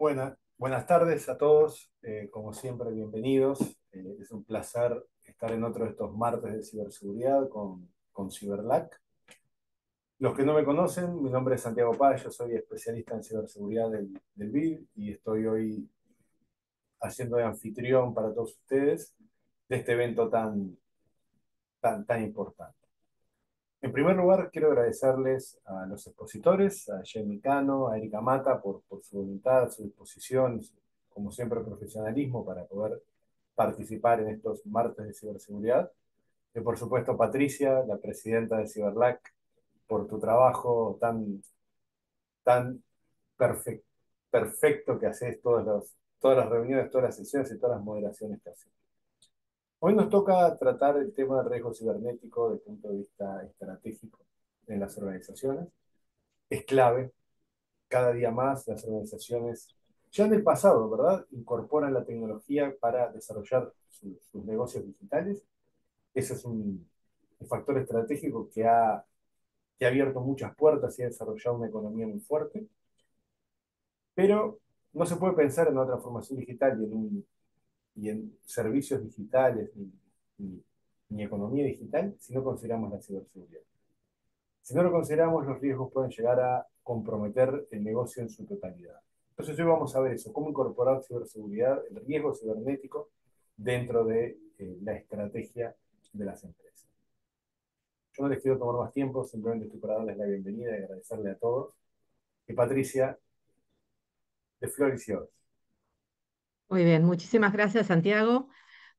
buenas tardes a todos, eh, como siempre, bienvenidos. Eh, es un placer estar en otro de estos martes de ciberseguridad con, con CiberLAC. Los que no me conocen, mi nombre es Santiago Paz, yo soy especialista en ciberseguridad del, BID y estoy hoy haciendo de anfitrión para todos ustedes de este evento tan, tan, tan importante. En primer lugar, quiero agradecerles a los expositores, a Jenny Cano, a Erika Mata, por, su voluntad, su disposición, como siempre, profesionalismo para poder participar en estos martes de ciberseguridad. Y por supuesto, Patricia, la presidenta de Ciberlac, por tu trabajo tan, tan perfecto, perfecto que haces todas las, todas las reuniones, todas las sesiones y todas las moderaciones que haces. Hoy nos toca tratar el tema del riesgo cibernético desde el punto de vista estratégico en las organizaciones. Es clave. Cada día más las organizaciones, ya en el pasado, ¿verdad?, incorporan la tecnología para desarrollar sus negocios digitales. Ese es un, factor estratégico que ha, que ha abierto muchas puertas y ha desarrollado una economía muy fuerte. Pero no se puede pensar en una transformación digital y en un y en servicios digitales y, economía digital si no consideramos la ciberseguridad. Si no lo consideramos, los riesgos pueden llegar a comprometer el negocio en su totalidad. Entonces hoy vamos a ver eso, cómo incorporar ciberseguridad, el riesgo cibernético dentro de eh, la estrategia de las empresas. Yo no les quiero tomar más tiempo, simplemente estoy para darles la bienvenida y agradecerle a todos. Y Patricia, de Flores y muy bien, muchísimas gracias Santiago.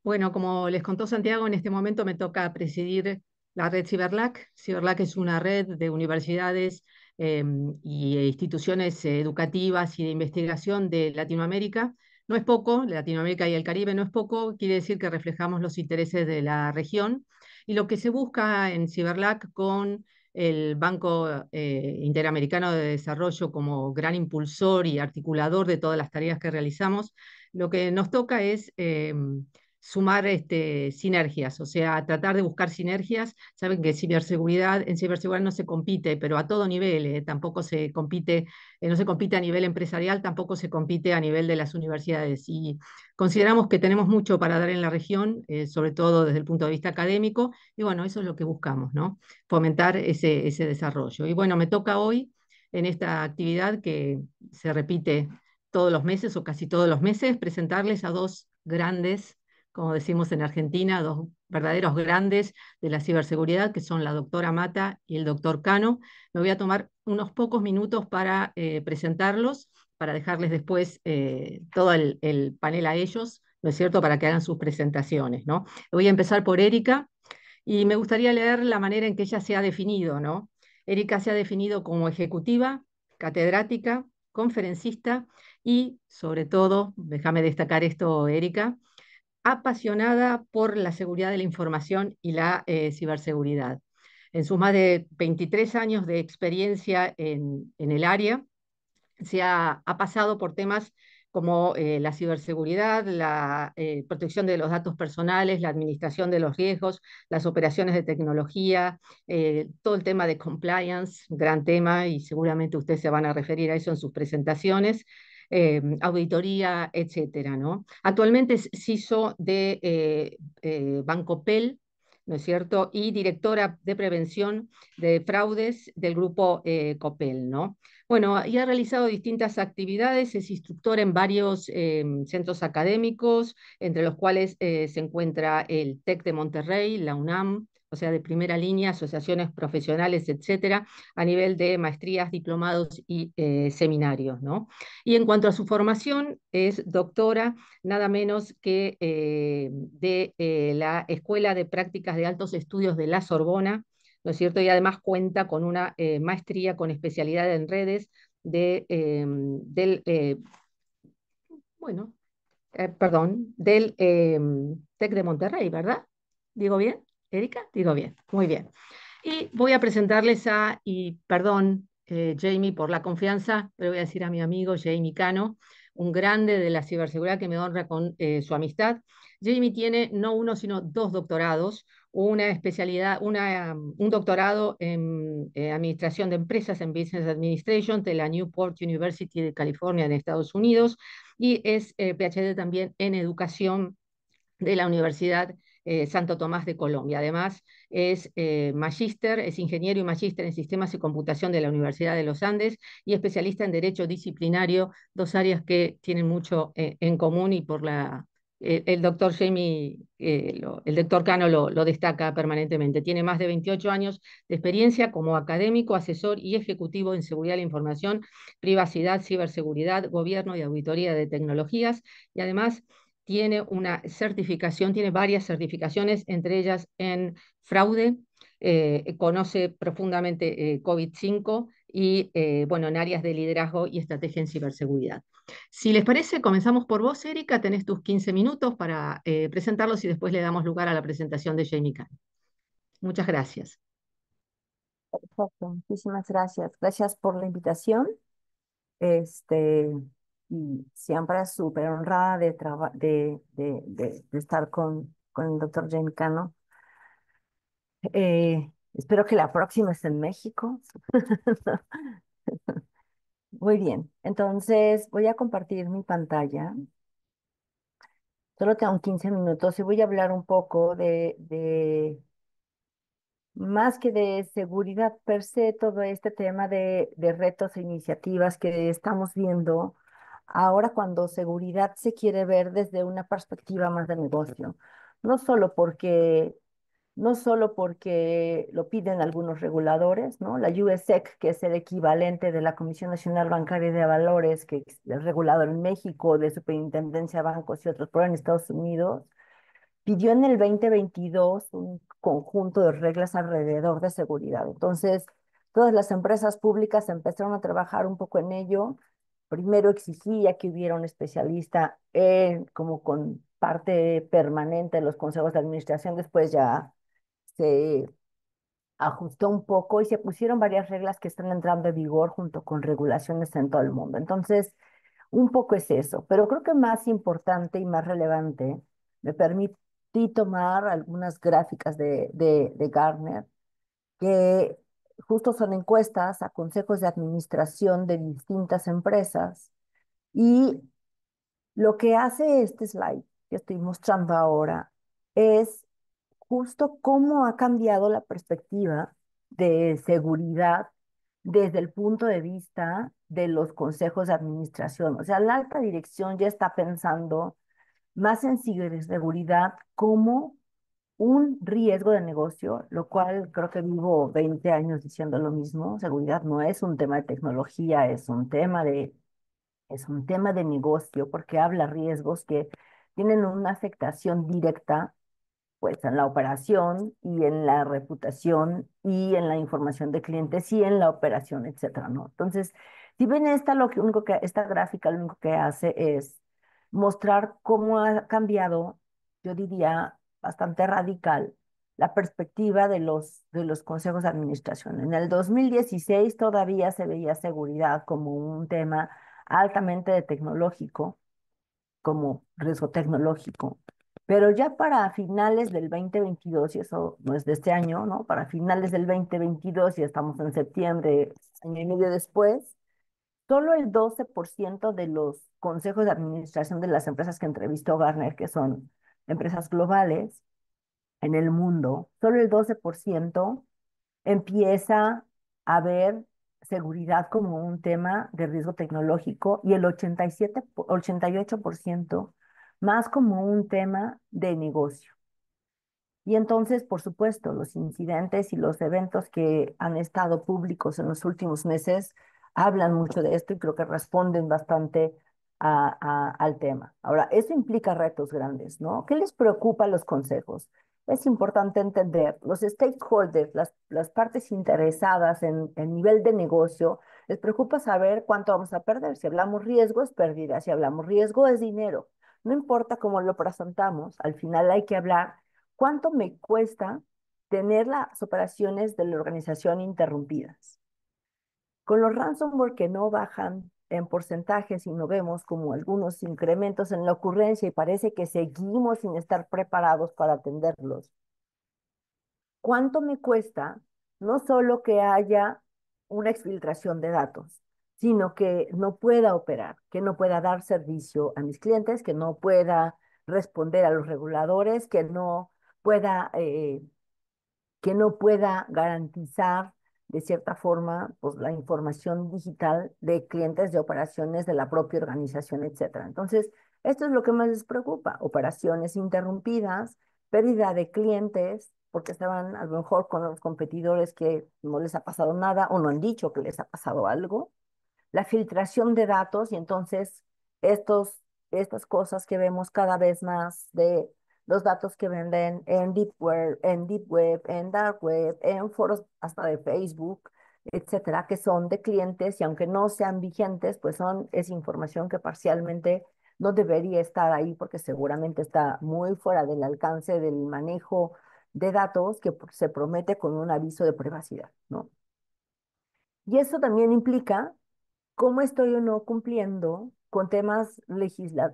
Bueno, como les contó Santiago, en este momento me toca presidir la red Ciberlac. Ciberlac es una red de universidades e y eh, instituciones educativas y de investigación de Latinoamérica. No es poco, Latinoamérica y el Caribe no es poco, quiere decir que reflejamos los intereses de la región. Y lo que se busca en Ciberlac con el Banco eh, Interamericano de Desarrollo como gran impulsor y articulador de todas las tareas que realizamos lo que nos toca es em, sumar este, sinergias, o sea, tratar de buscar sinergias. Saben que ciberseguridad, en ciberseguridad no se compite, pero a todo nivel, eh, tampoco se compite, eh, no se compite a nivel empresarial, tampoco se compite a nivel de las universidades. Y consideramos que tenemos mucho para dar en la región, eh, sobre todo desde el punto de vista académico, y bueno, eso es lo que buscamos, ¿no? Fomentar ese, ese desarrollo. Y bueno, me toca hoy en esta actividad que se repite todos los meses o casi todos los meses, presentarles a dos grandes, como decimos en Argentina, dos verdaderos grandes de la ciberseguridad, que son la doctora Mata y el doctor Cano. Me voy a tomar unos pocos minutos para eh, presentarlos, para dejarles después eh, todo el, el, panel a ellos, ¿no es cierto?, para que hagan sus presentaciones, ¿no? Voy a empezar por Erika y me gustaría leer la manera en que ella se ha definido, ¿no? Erika se ha definido como ejecutiva, catedrática, conferencista y, sobre todo, déjame destacar esto, Erika, apasionada por la seguridad de la información y la eh, ciberseguridad. En sus más de 23 años de experiencia en, el área, se ha, ha pasado por temas como eh, la ciberseguridad, la eh, protección de los datos personales, la administración de los riesgos, las operaciones de tecnología, eh, todo el tema de compliance, gran tema, y seguramente ustedes se van a referir a eso en sus presentaciones. auditoría, etcétera. ¿no? Actualmente es CISO de Banco es cierto? Y directora de prevención de fraudes del grupo eh, COPEL, ¿no? Bueno, y ha realizado distintas actividades, es instructor en varios eh, centros académicos, entre los cuales eh, se encuentra el TEC de Monterrey, la UNAM, o sea, de primera línea, asociaciones profesionales, etcétera, a nivel de maestrías, diplomados y eh, seminarios. ¿no? Y en cuanto a su formación, es doctora nada menos que eh, de eh, la Escuela de Prácticas de Altos Estudios de la Sorbona, ¿no es cierto? Y además cuenta con una maestría con especialidad en redes de, del, bueno, perdón, del TEC de Monterrey, ¿verdad? ¿Digo bien? Erika, digo bien, muy bien. Y voy a presentarles a, y perdón, eh, Jamie, por la confianza, pero voy a decir a mi amigo Jamie Cano, un grande de la ciberseguridad que me honra con eh, su amistad. Jamie tiene no uno, sino dos doctorados, una especialidad, um, un doctorado en eh, Administración de Empresas en Business Administration de la Newport University de California en Estados Unidos y es PhD también en Educación de la Universidad eh, Santo Tomás de Colombia. Además, es eh, magíster, es ingeniero y magíster en sistemas y computación de la Universidad de los Andes y especialista en derecho disciplinario, dos áreas que tienen mucho eh, en común y por la... El doctor Jamie, el doctor Cano lo, lo destaca permanentemente. Tiene más de 28 años de experiencia como académico, asesor y ejecutivo en seguridad de la información, privacidad, ciberseguridad, gobierno y auditoría de tecnologías. Y además tiene una certificación, tiene varias certificaciones, entre ellas en fraude, eh, eh, conoce profundamente eh, COVID-5 y, bueno, en áreas de liderazgo y estrategia en ciberseguridad. Si les parece, comenzamos por vos, Erika, tenés tus 15 minutos para presentarlos y después le damos lugar a la presentación de Jamie Kahn. Muchas gracias. Perfecto, muchísimas gracias. Gracias por la invitación. Este, y siempre súper honrada de, de, de, estar con, con el doctor Jane Cano. Eh, espero que la próxima esté en México. Muy bien, entonces voy a compartir mi pantalla. Solo tengo 15 minutos y voy a hablar un poco de, de más que de seguridad per se, todo este tema de, de retos e iniciativas que estamos viendo ahora cuando seguridad se quiere ver desde una perspectiva más de negocio, no solo porque no solo porque lo piden algunos reguladores, ¿no? La USEC, que es el equivalente de la Comisión Nacional Bancaria de Valores, que es el regulador en México, de Superintendencia de Bancos y otros, pero en Estados Unidos, pidió en el 2022 un conjunto de reglas alrededor de seguridad. Entonces, todas las empresas públicas empezaron a trabajar un poco en ello primero exigía que hubiera un especialista eh, como con parte permanente de los consejos de administración, después ya se ajustó un poco y se pusieron varias reglas que están entrando en vigor junto con regulaciones en todo el mundo. Entonces, un poco es eso, pero creo que más importante y más relevante, me permití tomar algunas gráficas de, de, de Gartner que justo son encuestas a consejos de administración de distintas empresas y lo que hace este slide que estoy mostrando ahora es justo cómo ha cambiado la perspectiva de seguridad desde el punto de vista de los consejos de administración. O sea, la alta dirección ya está pensando más en seguridad como un riesgo de negocio, lo cual creo que vivo 20 años diciendo lo mismo. Seguridad no es un tema de tecnología, es un tema de, es un tema de negocio porque habla riesgos que tienen una afectación directa pues en la operación y en la reputación y en la información de clientes y en la operación, etcétera, ¿no? Entonces, si ven esta, lo único que, esta gráfica lo único que hace es mostrar cómo ha cambiado, yo diría, bastante radical la perspectiva de los, de los consejos de administración. En el 2016 todavía se veía seguridad como un tema altamente tecnológico, como riesgo tecnológico. Pero ya para finales del 2022, y eso no es de este año, ¿no? Para finales del 2022, y estamos en septiembre, año y medio después, solo el 12% de los consejos de administración de las empresas que entrevistó Garner, que son empresas globales en el mundo, solo el 12% empieza a ver seguridad como un tema de riesgo tecnológico y el 87, 88% más como un tema de negocio. Y entonces, por supuesto, los incidentes y los eventos que han estado públicos en los últimos meses hablan mucho de esto y creo que responden bastante al tema. Ahora, eso implica retos grandes, ¿no? ¿Qué les preocupa a los consejos? Es importante entender, los stakeholders, las, las partes interesadas en el nivel de negocio, les preocupa saber cuánto vamos a perder. Si hablamos riesgo es pérdida, si hablamos riesgo es dinero. No importa cómo lo presentamos, al final hay que hablar cuánto me cuesta tener las operaciones de la organización interrumpidas. Con los ransomware que no bajan, en porcentajes y no vemos como algunos incrementos en la ocurrencia y parece que seguimos sin estar preparados para atenderlos. ¿Cuánto me cuesta no solo que haya una exfiltración de datos, sino que no pueda operar, que no pueda dar servicio a mis clientes, que no pueda responder a los reguladores, que no pueda, eh, que no pueda garantizar de cierta forma, pues la información digital de clientes, de operaciones de la propia organización, etcétera. Entonces, esto es lo que más les preocupa, operaciones interrumpidas, pérdida de clientes, porque estaban a lo mejor con los competidores que no les ha pasado nada o no han dicho que les ha pasado algo, la filtración de datos y entonces estos, estas cosas que vemos cada vez más de los datos que venden en Deep Web, en, Dark Web, en foros hasta de Facebook, etcétera, que son de clientes y aunque no sean vigentes, pues son, es información que parcialmente no debería estar ahí porque seguramente está muy fuera del alcance del manejo de datos que se promete con un aviso de privacidad, ¿no? Y eso también implica cómo estoy o no cumpliendo con temas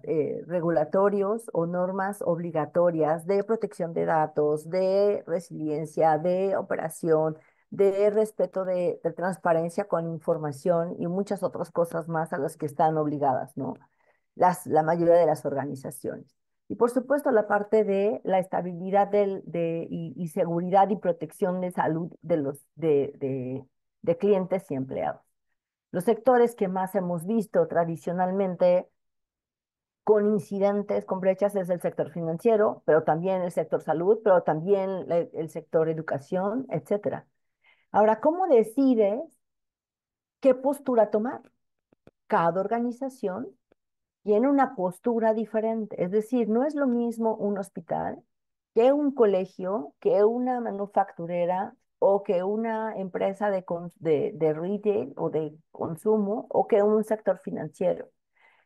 eh, regulatorios o normas obligatorias de protección de datos, de resiliencia, de operación, de respeto de, transparencia con información y muchas otras cosas más a las que están obligadas, ¿no? Las, la mayoría de las organizaciones. Y por supuesto la parte de la estabilidad de, y, seguridad y protección de salud de, los, de clientes y empleados. Los sectores que más hemos visto tradicionalmente con incidentes, con brechas, es el sector financiero, pero también el sector salud, pero también el, sector educación, etc. Ahora, ¿cómo decides qué postura tomar? Cada organización tiene una postura diferente, es decir, no es lo mismo un hospital que un colegio, que una manufacturera, o que una empresa de, de, retail o de consumo o que un sector financiero.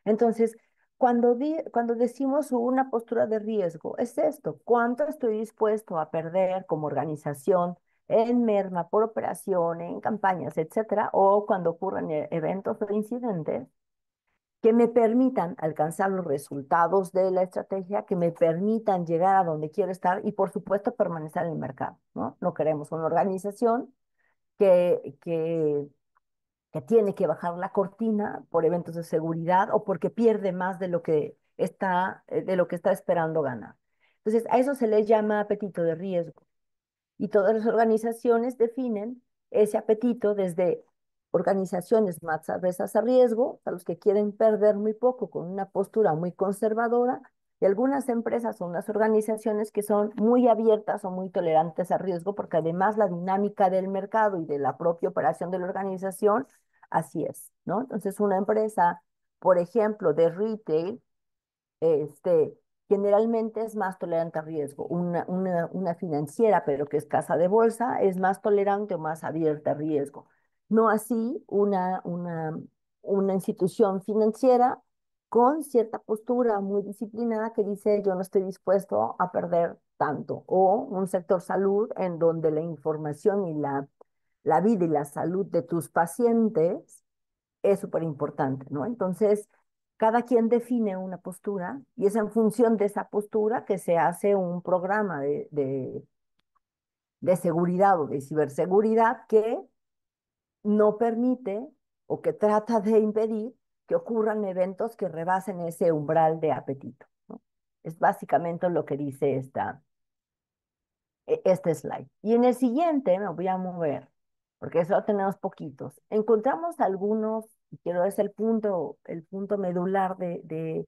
Entonces, cuando, cuando decimos una postura de riesgo, es esto, ¿cuánto estoy dispuesto a perder como organización en merma por operación, en campañas, etcétera? O cuando ocurren eh, eventos o incidentes, que me permitan alcanzar los resultados de la estrategia, que me permitan llegar a donde quiero estar y, por supuesto, permanecer en el mercado. No, no queremos una organización que, tiene que bajar la cortina por eventos de seguridad o porque pierde más de lo que está, eh, de lo que está esperando ganar. Entonces, a eso se le llama apetito de riesgo. Y todas las organizaciones definen ese apetito desde organizaciones más adversas a riesgo, a los que quieren perder muy poco con una postura muy conservadora, y algunas empresas o unas organizaciones que son muy abiertas o muy tolerantes a riesgo, porque además la dinámica del mercado y de la propia operación de la organización, así es, ¿no? Entonces una empresa, por ejemplo, de retail, este, generalmente es más tolerante a riesgo. Una, una, una financiera, pero que es casa de bolsa, es más tolerante o más abierta a riesgo no así una, una, una institución financiera con cierta postura muy disciplinada que dice yo no estoy dispuesto a perder tanto, o un sector salud en donde la información y la, la vida y la salud de tus pacientes es súper importante, ¿no? Entonces, cada quien define una postura y es en función de esa postura que se hace un programa de, de, de seguridad o de ciberseguridad que no permite o que trata de impedir que ocurran eventos que rebasen ese umbral de apetito. Es básicamente lo que dice esta, e, este slide. Y en el siguiente me voy a mover, porque solo tenemos poquitos. Encontramos algunos, y quiero es el punto, el punto medular de,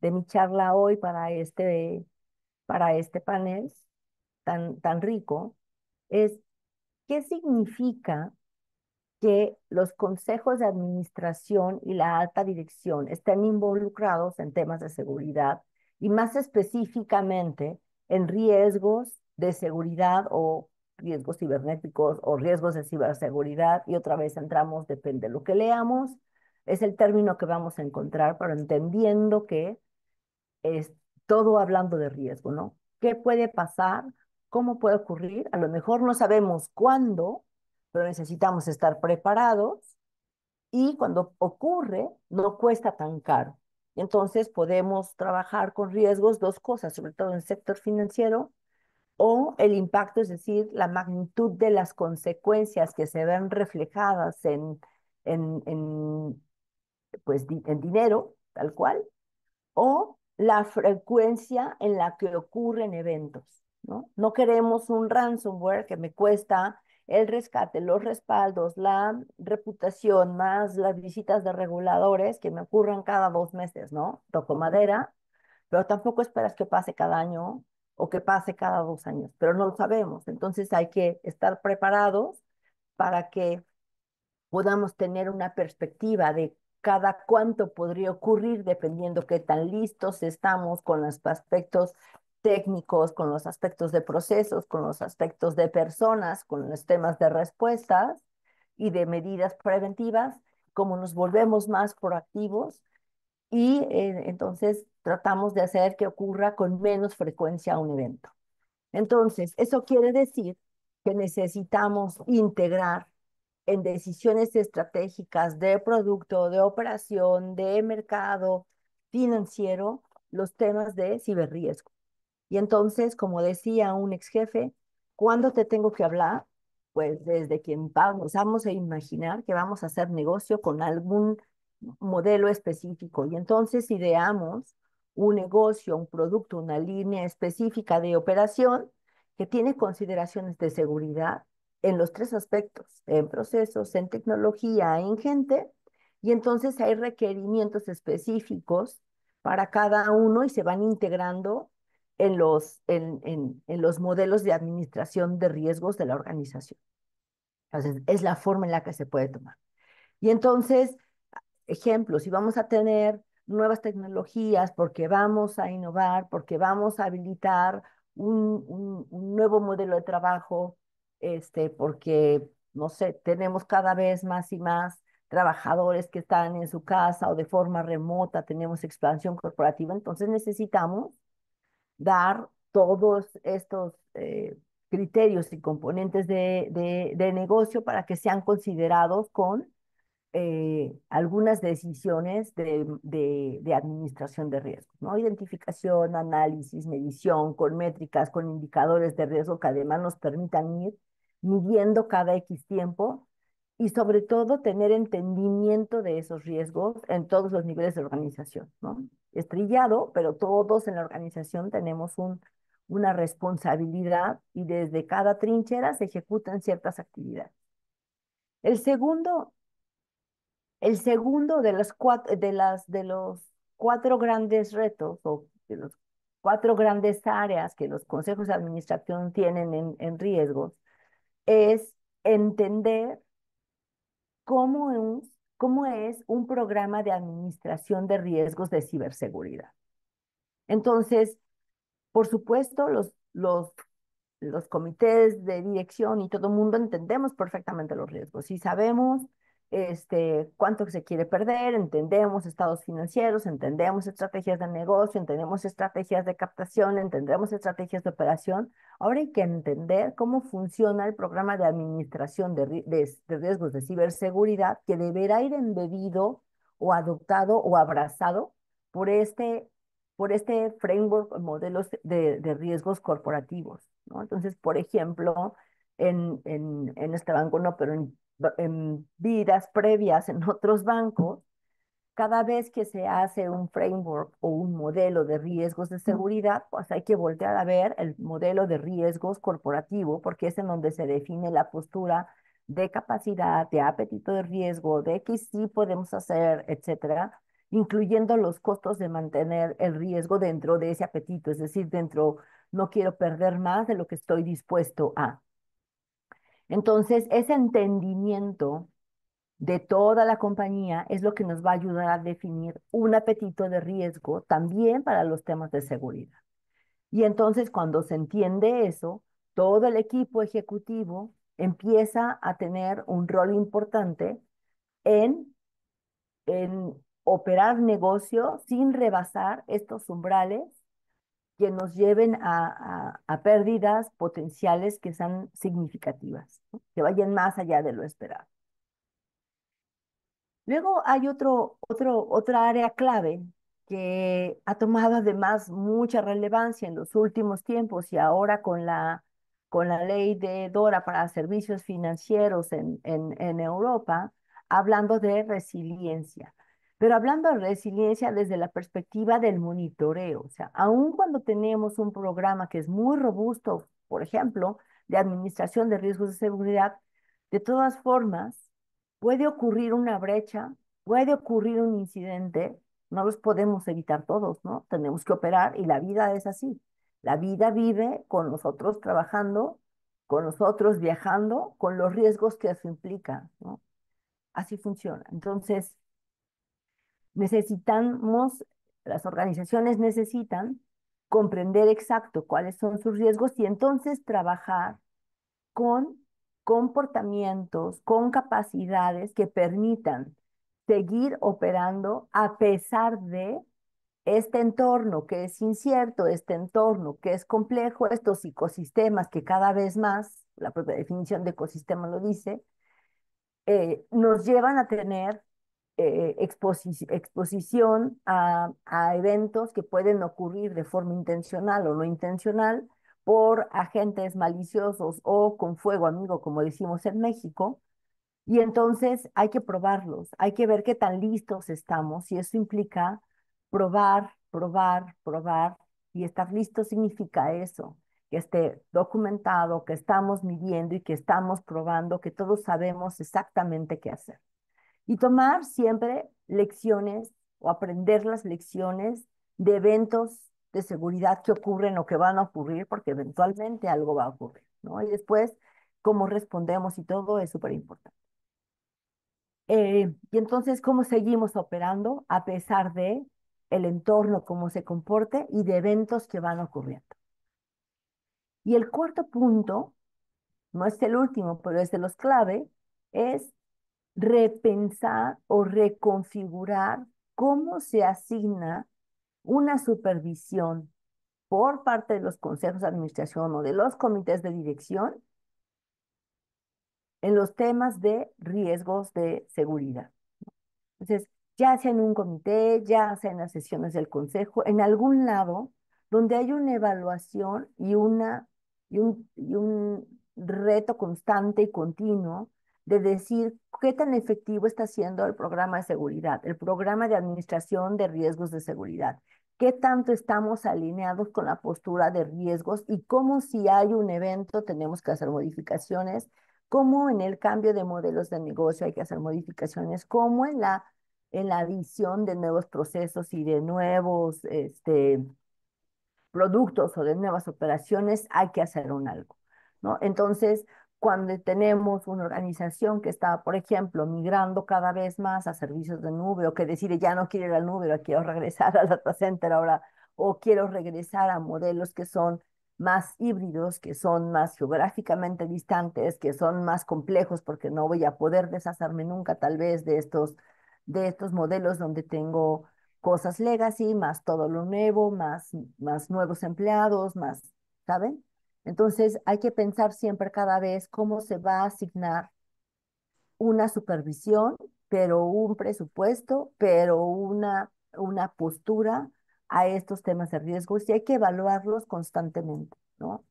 mi charla hoy para este, para este panel tan, tan rico, es qué significa que los consejos de administración y la alta dirección estén involucrados en temas de seguridad y más específicamente en riesgos de seguridad o riesgos cibernéticos o riesgos de ciberseguridad. Y otra vez entramos, depende de lo que leamos, es el término que vamos a encontrar, pero entendiendo que es todo hablando de riesgo, ¿no? ¿Qué puede pasar? ¿Cómo puede ocurrir? A lo mejor no sabemos cuándo, necesitamos estar preparados y cuando ocurre no cuesta tan caro. Entonces podemos trabajar con riesgos, dos cosas, sobre todo en el sector financiero, o el impacto, es decir, la magnitud de las consecuencias que se ven reflejadas en, en, pues, en dinero, tal cual, o la frecuencia en la que ocurren eventos. ¿no? no queremos un ransomware que me cuesta el rescate, los respaldos, la reputación, más las visitas de reguladores que me ocurran cada dos meses, ¿no? Toco madera, pero tampoco esperas que pase cada año o que pase cada dos años, pero no lo sabemos. Entonces hay que estar preparados para que podamos tener una perspectiva de cada cuánto podría ocurrir dependiendo qué tan listos estamos con los aspectos técnicos, con los aspectos de procesos, con los aspectos de personas, con los temas de respuestas y de medidas preventivas, como nos volvemos más proactivos y eh, entonces tratamos de hacer que ocurra con menos frecuencia un evento. Entonces, eso quiere decir que necesitamos integrar en decisiones estratégicas de producto, de operación, de mercado financiero, los temas de ciberriesgo. Y entonces, como decía un ex jefe, ¿cuándo te tengo que hablar? Pues desde que empezamos a imaginar que vamos a hacer negocio con algún modelo específico. Y entonces ideamos un negocio, un producto, una línea específica de operación que tiene consideraciones de seguridad en los tres aspectos, en procesos, en tecnología, en gente, y entonces hay requerimientos específicos para cada uno y se van integrando en los, en, en, en los modelos de administración de riesgos de la organización. Entonces, es la forma en la que se puede tomar. Y entonces, ejemplos, si vamos a tener nuevas tecnologías porque vamos a innovar, porque vamos a habilitar un, un, nuevo modelo de trabajo, este, porque, no sé, tenemos cada vez más y más trabajadores que están en su casa o de forma remota, tenemos expansión corporativa, entonces necesitamos dar todos estos eh, criterios y componentes de, negocio para que sean considerados con eh, algunas decisiones de, de, administración de riesgo, ¿no? Identificación, análisis, medición, con métricas, con indicadores de riesgo que además nos permitan ir midiendo cada X tiempo y sobre todo tener entendimiento de esos riesgos en todos los niveles de organización, ¿no? estrellado, pero todos en la organización tenemos un, una responsabilidad y desde cada trinchera se ejecutan ciertas actividades. El segundo, el segundo de, las cuatro, de, las, de los cuatro grandes retos o de las cuatro grandes áreas que los consejos de administración tienen en, en riesgos es entender cómo es cómo es un programa de administración de riesgos de ciberseguridad. Entonces, por supuesto, los, los, los comités de dirección y todo el mundo entendemos perfectamente los riesgos y sabemos este, cuánto se quiere perder, entendemos estados financieros, entendemos estrategias de negocio, entendemos estrategias de captación, entendemos estrategias de operación. Ahora hay que entender cómo funciona el programa de administración de, riesgos de ciberseguridad que deberá ir embebido o adoptado o abrazado por este, por este framework, modelos de, riesgos corporativos. ¿no? Entonces, por ejemplo, en, en, en este banco no, pero en en vidas previas en otros bancos, cada vez que se hace un framework o un modelo de riesgos de seguridad, pues hay que voltear a ver el modelo de riesgos corporativo, porque es en donde se define la postura de capacidad, de apetito de riesgo, de qué sí podemos hacer, etcétera, incluyendo los costos de mantener el riesgo dentro de ese apetito, es decir, dentro, no quiero perder más de lo que estoy dispuesto a. Entonces, ese entendimiento de toda la compañía es lo que nos va a ayudar a definir un apetito de riesgo también para los temas de seguridad. Y entonces cuando se entiende eso, todo el equipo ejecutivo empieza a tener un rol importante en, en operar negocio sin rebasar estos umbrales que nos lleven a, pérdidas potenciales que sean significativas, que vayan más allá de lo esperado. Luego hay otro, otro, otra área clave que ha tomado además mucha relevancia en los últimos tiempos y ahora con la, con la ley de DORA para servicios financieros en, en, en Europa, hablando de resiliencia. Pero hablando de resiliencia desde la perspectiva del monitoreo, o sea, aun cuando tenemos un programa que es muy robusto, por ejemplo, de administración de riesgos de seguridad, de todas formas, puede ocurrir una brecha, puede ocurrir un incidente, no los podemos evitar todos, ¿no? Tenemos que operar y la vida es así. La vida vive con nosotros trabajando, con nosotros viajando, con los riesgos que eso implica, ¿no? Así funciona. Entonces, necesitamos, las organizaciones necesitan comprender exacto cuáles son sus riesgos y entonces trabajar con comportamientos, con capacidades que permitan seguir operando a pesar de este entorno que es incierto, este entorno que es complejo, estos ecosistemas que cada vez más, la propia definición de ecosistema lo dice, eh, nos llevan a tener eh, exposición a, a, eventos que pueden ocurrir de forma intencional o no intencional por agentes maliciosos o con fuego amigo, como decimos en México. Y entonces hay que probarlos, hay que ver qué tan listos estamos y eso implica probar, probar, probar y estar listo significa eso, que esté documentado, que estamos midiendo y que estamos probando, que todos sabemos exactamente qué hacer y tomar siempre lecciones o aprender las lecciones de eventos de seguridad que ocurren o que van a ocurrir, porque eventualmente algo va a ocurrir, ¿no? Y después, cómo respondemos y todo es súper importante. Eh, y entonces, cómo seguimos operando a pesar de el entorno, cómo se comporte y de eventos que van ocurriendo. Y el cuarto punto, no es el último, pero es de los clave, es repensar o reconfigurar cómo se asigna una supervisión por parte de los consejos de administración o de los comités de dirección en los temas de riesgos de seguridad. Entonces, ya sea en un comité, ya sea en las sesiones del consejo, en algún lado donde hay una evaluación y, una, y un reto constante y continuo de decir qué tan efectivo está siendo el programa de seguridad, el programa de administración de riesgos de seguridad, qué tanto estamos alineados con la postura de riesgos y cómo si hay un evento tenemos que hacer modificaciones, cómo en el cambio de modelos de negocio hay que hacer modificaciones, cómo en la, en la adición de nuevos procesos y de nuevos este, productos o de nuevas operaciones hay que hacer un algo. ¿no? Entonces, cuando tenemos una organización que está, por ejemplo, migrando cada vez más a servicios de nube o que decide ya no quiero ir al nube, o quiero regresar al data center ahora o quiero regresar a modelos que son más híbridos, que son más geográficamente distantes, que son más complejos porque no voy a poder deshacerme nunca tal vez de estos, de estos modelos donde tengo cosas legacy, más todo lo nuevo, más, más nuevos empleados, más, ¿saben? Entonces, hay que pensar siempre cada vez cómo se va a asignar una supervisión, pero un presupuesto, pero una, una postura a estos temas de riesgos y hay que evaluarlos constantemente, ¿no?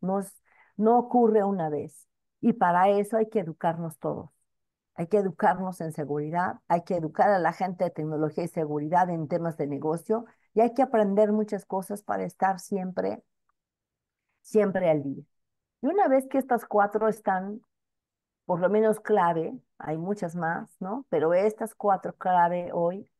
no ocurre una vez y para eso hay que educarnos todos. Hay que educarnos en seguridad, hay que educar a la gente de tecnología y seguridad en temas de negocio y hay que aprender muchas cosas para estar siempre siempre al día. Y una vez que estas cuatro están, por lo menos clave, hay muchas más, ¿no? Pero estas cuatro clave hoy,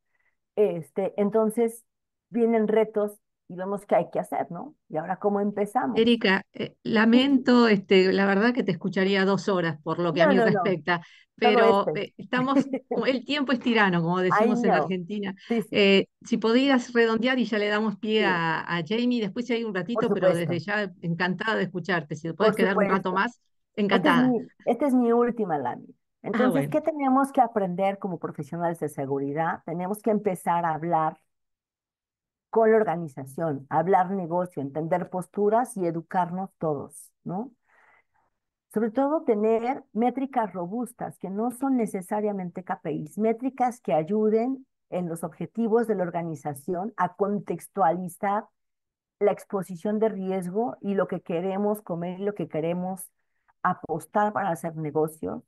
este, entonces vienen retos y vemos qué hay que hacer, ¿no? Y ahora cómo empezamos. Erika, eh, lamento, este, la verdad que te escucharía dos horas por lo que a mí respecta, pero este. eh, estamos, el tiempo es tirano, como decimos en Argentina. Eh, si podías redondear y ya le damos pie a, a, Jamie, después si hay un ratito, pero desde ya encantada de escucharte, si puedes quedar un rato más, encantada. Esta es mi, última lámina. Ah, Entonces, ¿qué tenemos que aprender como profesionales de seguridad? Tenemos que empezar a hablar con la organización, hablar negocio, entender posturas y educarnos todos, ¿no? Sobre todo tener métricas robustas que no son necesariamente KPIs, métricas que ayuden en los objetivos de la organización a contextualizar la exposición de riesgo y lo que queremos comer y lo que queremos apostar para hacer negocio.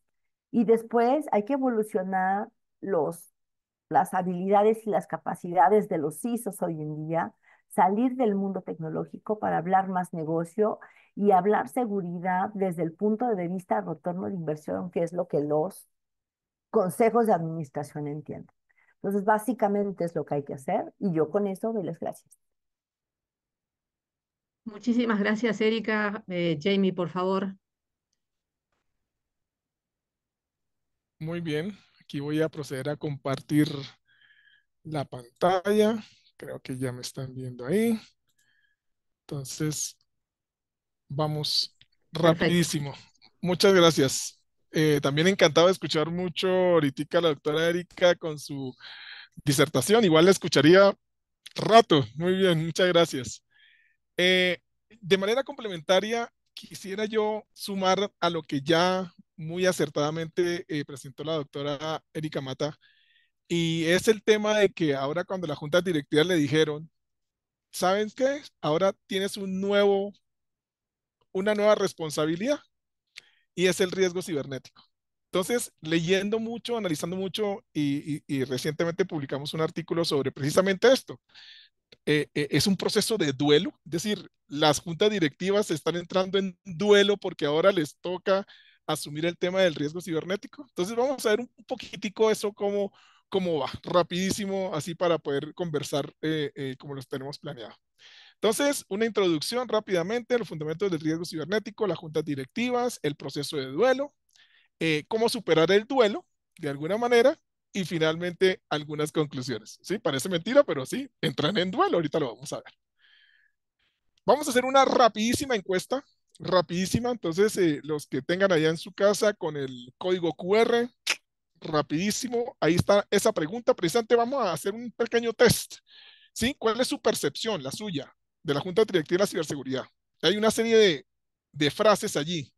Y después hay que evolucionar los las habilidades y las capacidades de los CISOs hoy en día, salir del mundo tecnológico para hablar más negocio y hablar seguridad desde el punto de vista de retorno de inversión, que es lo que los consejos de administración entienden. Entonces, básicamente es lo que hay que hacer y yo con eso doy las gracias. Muchísimas gracias, Erika. Eh, Jamie, por favor. Muy bien, Aquí voy a proceder a compartir la pantalla. Creo que ya me están viendo ahí. Entonces, vamos rapidísimo. Muchas gracias. Eh, también encantado de escuchar mucho ahorita la doctora Erika con su disertación. Igual la escucharía rato. Muy bien, muchas gracias. Eh, de manera complementaria, quisiera yo sumar a lo que ya muy acertadamente eh, presentó la doctora Erika Mata, y es el tema de que ahora cuando la junta directiva le dijeron, ¿saben qué? Ahora tienes un nuevo, una nueva responsabilidad y es el riesgo cibernético. Entonces, leyendo mucho, analizando mucho y, recientemente publicamos un artículo sobre precisamente esto. Eh, eh, es un proceso de duelo, es decir, las juntas directivas están entrando en duelo porque ahora les toca asumir el tema del riesgo cibernético. Entonces vamos a ver un, poquitico eso cómo, cómo va, rapidísimo, así para poder conversar eh, eh, como los tenemos planeado. Entonces, una introducción rápidamente, los fundamentos del riesgo cibernético, las juntas directivas, el proceso de duelo, eh, cómo superar el duelo, de alguna manera, y finalmente algunas conclusiones. Sí, parece mentira, pero sí, entran en duelo, ahorita lo vamos a ver. Vamos a hacer una rapidísima encuesta rapidísima. Entonces, eh, los que tengan allá en su casa con el código QR, rapidísimo, ahí está esa pregunta. Precisamente vamos a hacer un pequeño test. ¿Sí? ¿Cuál es su percepción, la suya, de la Junta Directiva de la Ciberseguridad? Hay una serie de, frases allí.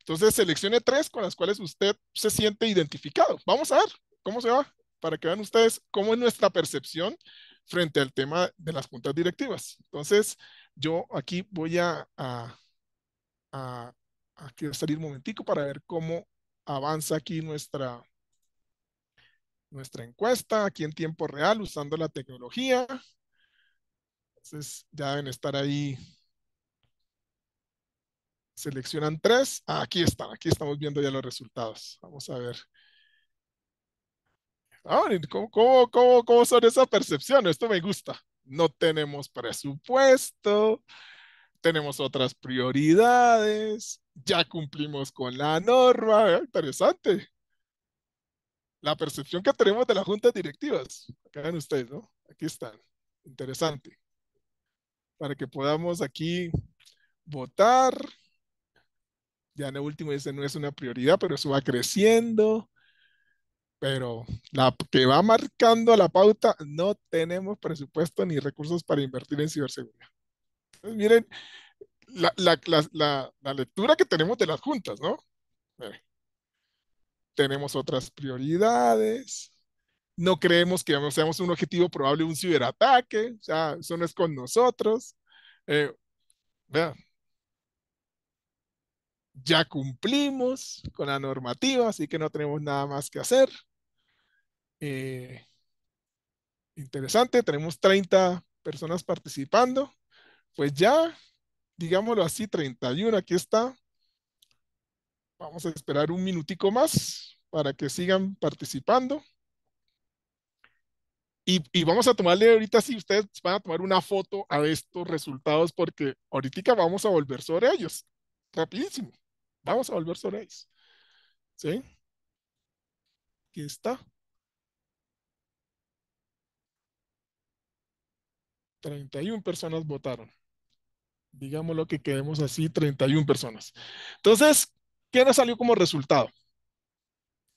Entonces, seleccione tres con las cuales usted se siente identificado. Vamos a ver cómo se va, para que vean ustedes cómo es nuestra percepción frente al tema de las juntas directivas. Entonces, yo aquí voy a a, a quiero salir un momentico para ver cómo avanza aquí nuestra, nuestra encuesta, aquí en tiempo real, usando la tecnología. Entonces ya deben estar ahí. Seleccionan tres. Ah, aquí están, aquí estamos viendo ya los resultados. Vamos a ver. Ah, ¿cómo, cómo son esas percepciones? Esto me gusta. No tenemos presupuesto tenemos otras prioridades, ya cumplimos con la norma, ah, interesante. La percepción que tenemos de las juntas directivas, acá ven ustedes, ¿no? Aquí están, interesante. Para que podamos aquí votar. Ya en el último dice, no es una prioridad, pero eso va creciendo. Pero la que va marcando la pauta, no tenemos presupuesto ni recursos para invertir en ciberseguridad miren la, lectura que tenemos de las juntas, ¿no? tenemos otras prioridades, no creemos que seamos un objetivo probable un ciberataque, o sea, eso no es con nosotros. Eh, vean, ya cumplimos con la normativa, así que no tenemos nada más que hacer. Eh, interesante, tenemos 30 personas participando. Pues ya, digámoslo así, 31, aquí está. Vamos a esperar un minutico más para que sigan participando. Y, vamos a tomarle ahorita, si ustedes van a tomar una foto a estos resultados, porque ahorita vamos a volver sobre ellos. Rapidísimo. Vamos a volver sobre ellos. ¿Sí? Aquí está. 31 personas votaron digamos lo que quedemos así, 31 personas. Entonces, ¿qué nos salió como resultado?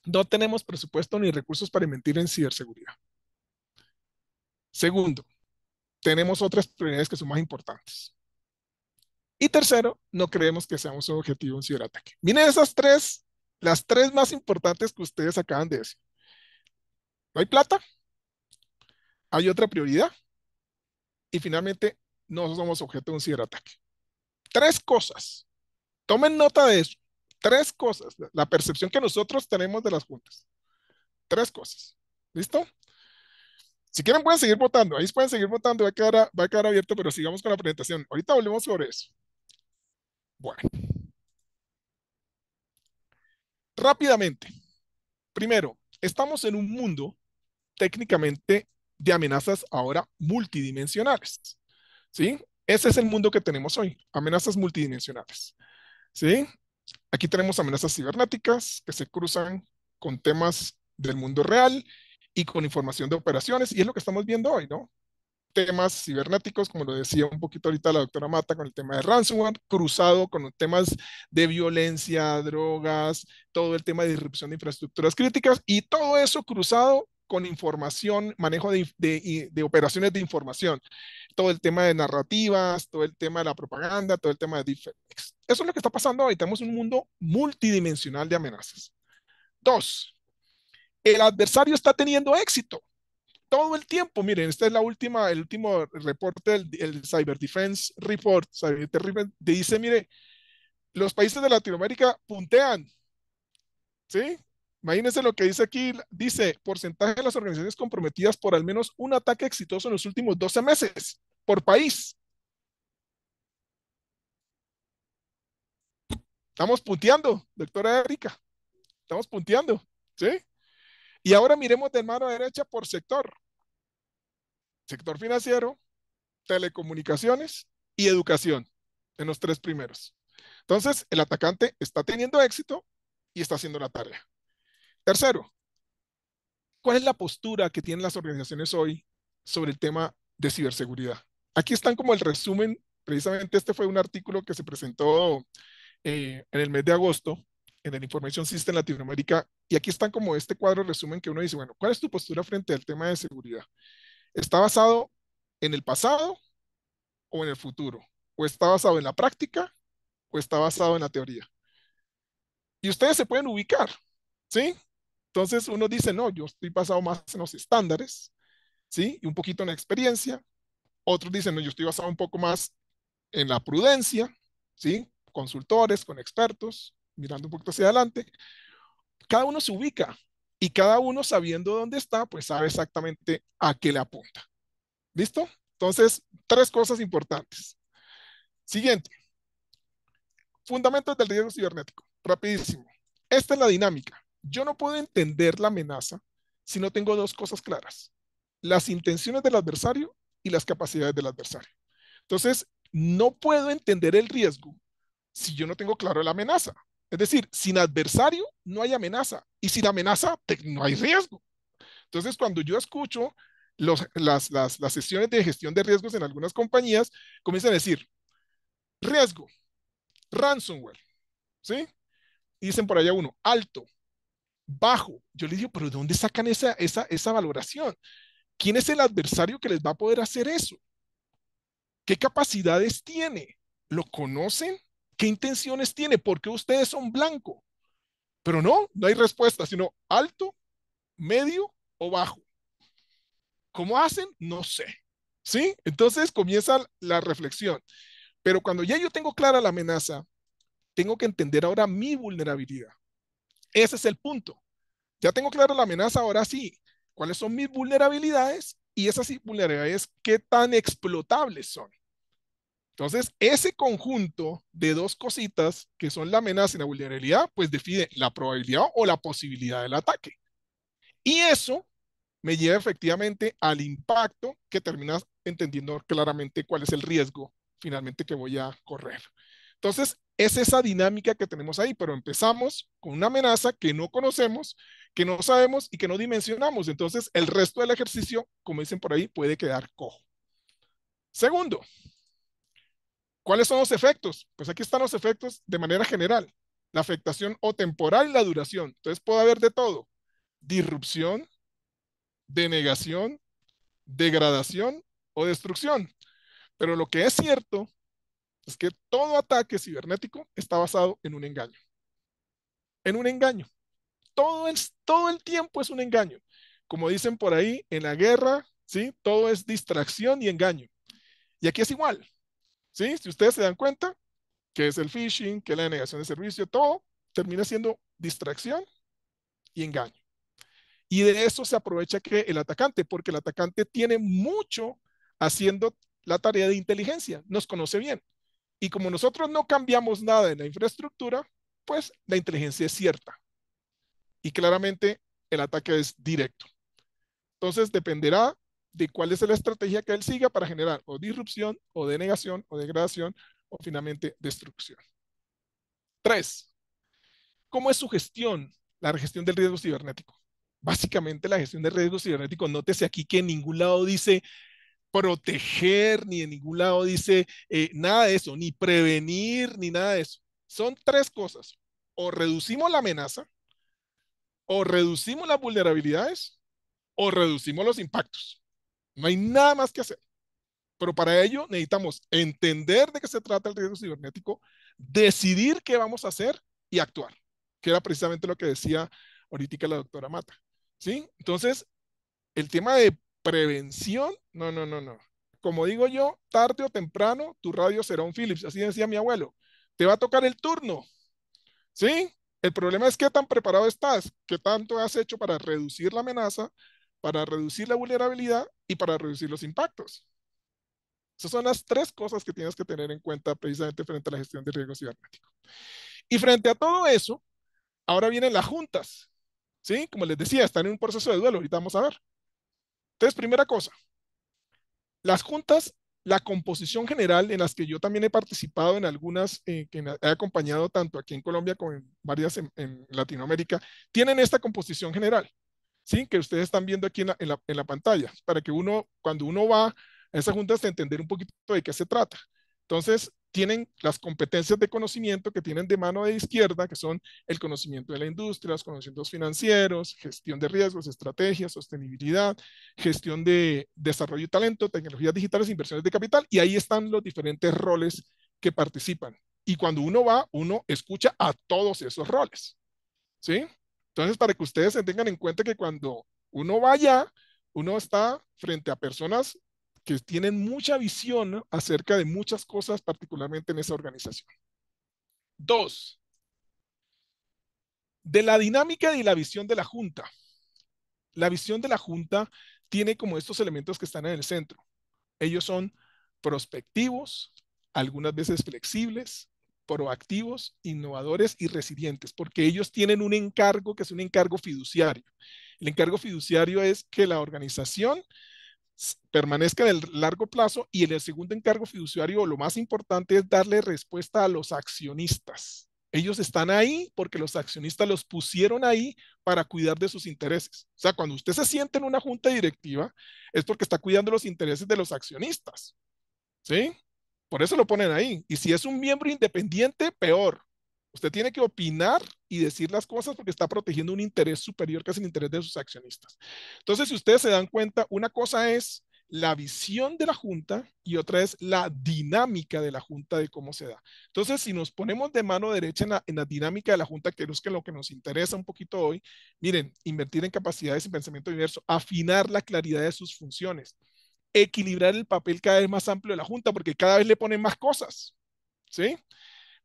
No tenemos presupuesto ni recursos para invertir en ciberseguridad. Segundo, tenemos otras prioridades que son más importantes. Y tercero, no creemos que seamos un objetivo en ciberataque. Miren esas tres, las tres más importantes que ustedes acaban de decir. No hay plata, hay otra prioridad y finalmente no somos objeto de un ciberataque. Tres cosas. Tomen nota de eso. Tres cosas. La percepción que nosotros tenemos de las juntas. Tres cosas. ¿Listo? Si quieren pueden seguir votando. Ahí pueden seguir votando. Va a quedar, va a quedar abierto, pero sigamos con la presentación. Ahorita volvemos sobre eso. Bueno. Rápidamente. Primero, estamos en un mundo técnicamente de amenazas ahora multidimensionales. ¿sí? Ese es el mundo que tenemos hoy, amenazas multidimensionales, ¿sí? Aquí tenemos amenazas cibernéticas que se cruzan con temas del mundo real y con información de operaciones, y es lo que estamos viendo hoy, ¿no? Temas cibernéticos, como lo decía un poquito ahorita la doctora Mata, con el tema de ransomware, cruzado con temas de violencia, drogas, todo el tema de disrupción de infraestructuras críticas, y todo eso cruzado con información, manejo de, de, operaciones de información, todo el tema de narrativas, todo el tema de la propaganda, todo el tema de Eso es lo que está pasando hoy. Tenemos un mundo multidimensional de amenazas. Dos, el adversario está teniendo éxito todo el tiempo. Miren, esta es la última, el último reporte del el Cyber Defense Report. dice, mire, los países de Latinoamérica puntean, ¿sí? Imagínense lo que dice aquí, dice porcentaje de las organizaciones comprometidas por al menos un ataque exitoso en los últimos 12 meses por país. Estamos punteando, doctora Erika. Estamos punteando, ¿sí? Y ahora miremos de mano derecha por sector. Sector financiero, telecomunicaciones y educación, en los tres primeros. Entonces, el atacante está teniendo éxito y está haciendo la tarea. Tercero, ¿cuál es la postura que tienen las organizaciones hoy sobre el tema de ciberseguridad? Aquí están como el resumen, precisamente este fue un artículo que se presentó eh, en el mes de agosto en el Information System Latinoamérica, y aquí están como este cuadro resumen que uno dice, bueno, ¿cuál es tu postura frente al tema de seguridad? ¿Está basado en el pasado o en el futuro? ¿O está basado en la práctica o está basado en la teoría? Y ustedes se pueden ubicar, ¿sí? Entonces uno dice, no, yo estoy basado más en los estándares, ¿sí? Y un poquito en la experiencia. Otros dicen, no, yo estoy basado un poco más en la prudencia, ¿sí? Consultores, con expertos, mirando un poquito hacia adelante. Cada uno se ubica y cada uno sabiendo dónde está, pues sabe exactamente a qué le apunta. ¿Listo? Entonces, tres cosas importantes. Siguiente. Fundamentos del riesgo cibernético. Rapidísimo. Esta es la dinámica yo no puedo entender la amenaza si no tengo dos cosas claras, las intenciones del adversario y las capacidades del adversario. Entonces, no puedo entender el riesgo si yo no tengo claro la amenaza. Es decir, sin adversario no hay amenaza y sin amenaza pues, no hay riesgo. Entonces, cuando yo escucho las, las sesiones de gestión de riesgos en algunas compañías, comienzan a decir, riesgo, ransomware, ¿sí? dicen por allá uno, alto, bajo. Yo le digo, pero ¿de dónde sacan esa, esa, esa valoración? ¿Quién es el adversario que les va a poder hacer eso? ¿Qué capacidades tiene? ¿Lo conocen? ¿Qué intenciones tiene? ¿Por qué ustedes son blanco? Pero no, no hay respuesta, sino alto, medio o bajo. ¿Cómo hacen? No sé. ¿Sí? Entonces comienza la reflexión. Pero cuando ya yo tengo clara la amenaza, tengo que entender ahora mi vulnerabilidad. Ese es el punto. Ya tengo clara la amenaza, ahora sí, cuáles son mis vulnerabilidades y esas vulnerabilidades, qué tan explotables son. Entonces, ese conjunto de dos cositas que son la amenaza y la vulnerabilidad, pues define la probabilidad o la posibilidad del ataque. Y eso me lleva efectivamente al impacto que terminas entendiendo claramente cuál es el riesgo finalmente que voy a correr. Entonces, es esa dinámica que tenemos ahí, pero empezamos con una amenaza que no conocemos, que no sabemos y que no dimensionamos. Entonces, el resto del ejercicio, como dicen por ahí, puede quedar cojo. Segundo, ¿cuáles son los efectos? Pues aquí están los efectos de manera general, la afectación o temporal y la duración. Entonces, puede haber de todo. Disrupción, denegación, degradación o destrucción. Pero lo que es cierto es que todo ataque cibernético está basado en un engaño. En un engaño. Todo el, todo el tiempo es un engaño. Como dicen por ahí, en la guerra, ¿sí? Todo es distracción y engaño. Y aquí es igual. ¿Sí? Si ustedes se dan cuenta, que es el phishing, que es la negación de servicio, todo termina siendo distracción y engaño. Y de eso se aprovecha que el atacante, porque el atacante tiene mucho haciendo la tarea de inteligencia, nos conoce bien. Y como nosotros no cambiamos nada en la infraestructura, pues la inteligencia es cierta. Y claramente el ataque es directo. Entonces dependerá de cuál es la estrategia que él siga para generar o disrupción, o denegación, o degradación, o finalmente destrucción. Tres, ¿cómo es su gestión? La gestión del riesgo cibernético. Básicamente la gestión del riesgo cibernético, nótese aquí que en ningún lado dice proteger, ni en ningún lado dice eh, nada de eso, ni prevenir, ni nada de eso. Son tres cosas. O reducimos la amenaza, o reducimos las vulnerabilidades, o reducimos los impactos. No hay nada más que hacer. Pero para ello necesitamos entender de qué se trata el riesgo cibernético, decidir qué vamos a hacer y actuar, que era precisamente lo que decía ahorita la doctora Mata. ¿Sí? Entonces, el tema de prevención, no, no, no, no. Como digo yo, tarde o temprano tu radio será un Philips, así decía mi abuelo. Te va a tocar el turno. ¿Sí? El problema es qué tan preparado estás, qué tanto has hecho para reducir la amenaza, para reducir la vulnerabilidad y para reducir los impactos. Esas son las tres cosas que tienes que tener en cuenta precisamente frente a la gestión de riesgo cibernético. Y frente a todo eso, ahora vienen las juntas. ¿Sí? Como les decía, están en un proceso de duelo, ahorita vamos a ver. Entonces, primera cosa, las juntas, la composición general en las que yo también he participado en algunas, eh, que he acompañado tanto aquí en Colombia como en varias en, Latinoamérica, tienen esta composición general, ¿sí? Que ustedes están viendo aquí en la, pantalla, para que uno, cuando uno va a esas juntas, entender un poquito de qué se trata. Entonces, tienen las competencias de conocimiento que tienen de mano de izquierda, que son el conocimiento de la industria, los conocimientos financieros, gestión de riesgos, estrategia, sostenibilidad, gestión de desarrollo y talento, tecnologías digitales, inversiones de capital, y ahí están los diferentes roles que participan. Y cuando uno va, uno escucha a todos esos roles. ¿Sí? Entonces, para que ustedes se tengan en cuenta que cuando uno va allá, uno está frente a personas que tienen mucha visión acerca de muchas cosas, particularmente en esa organización. Dos, de la dinámica y la visión de la Junta. La visión de la Junta tiene como estos elementos que están en el centro. Ellos son prospectivos, algunas veces flexibles, proactivos, innovadores y resilientes, porque ellos tienen un encargo que es un encargo fiduciario. El encargo fiduciario es que la organización permanezca en el largo plazo y en el segundo encargo fiduciario, lo más importante es darle respuesta a los accionistas. Ellos están ahí porque los accionistas los pusieron ahí para cuidar de sus intereses. O sea, cuando usted se siente en una junta directiva, es porque está cuidando los intereses de los accionistas. ¿Sí? Por eso lo ponen ahí. Y si es un miembro independiente, peor. Usted tiene que opinar y decir las cosas porque está protegiendo un interés superior que es el interés de sus accionistas. Entonces, si ustedes se dan cuenta, una cosa es la visión de la Junta y otra es la dinámica de la Junta de cómo se da. Entonces, si nos ponemos de mano derecha en la, dinámica de la Junta, que es lo que nos interesa un poquito hoy, miren, invertir en capacidades y pensamiento diverso, afinar la claridad de sus funciones, equilibrar el papel cada vez más amplio de la Junta, porque cada vez le ponen más cosas, ¿sí?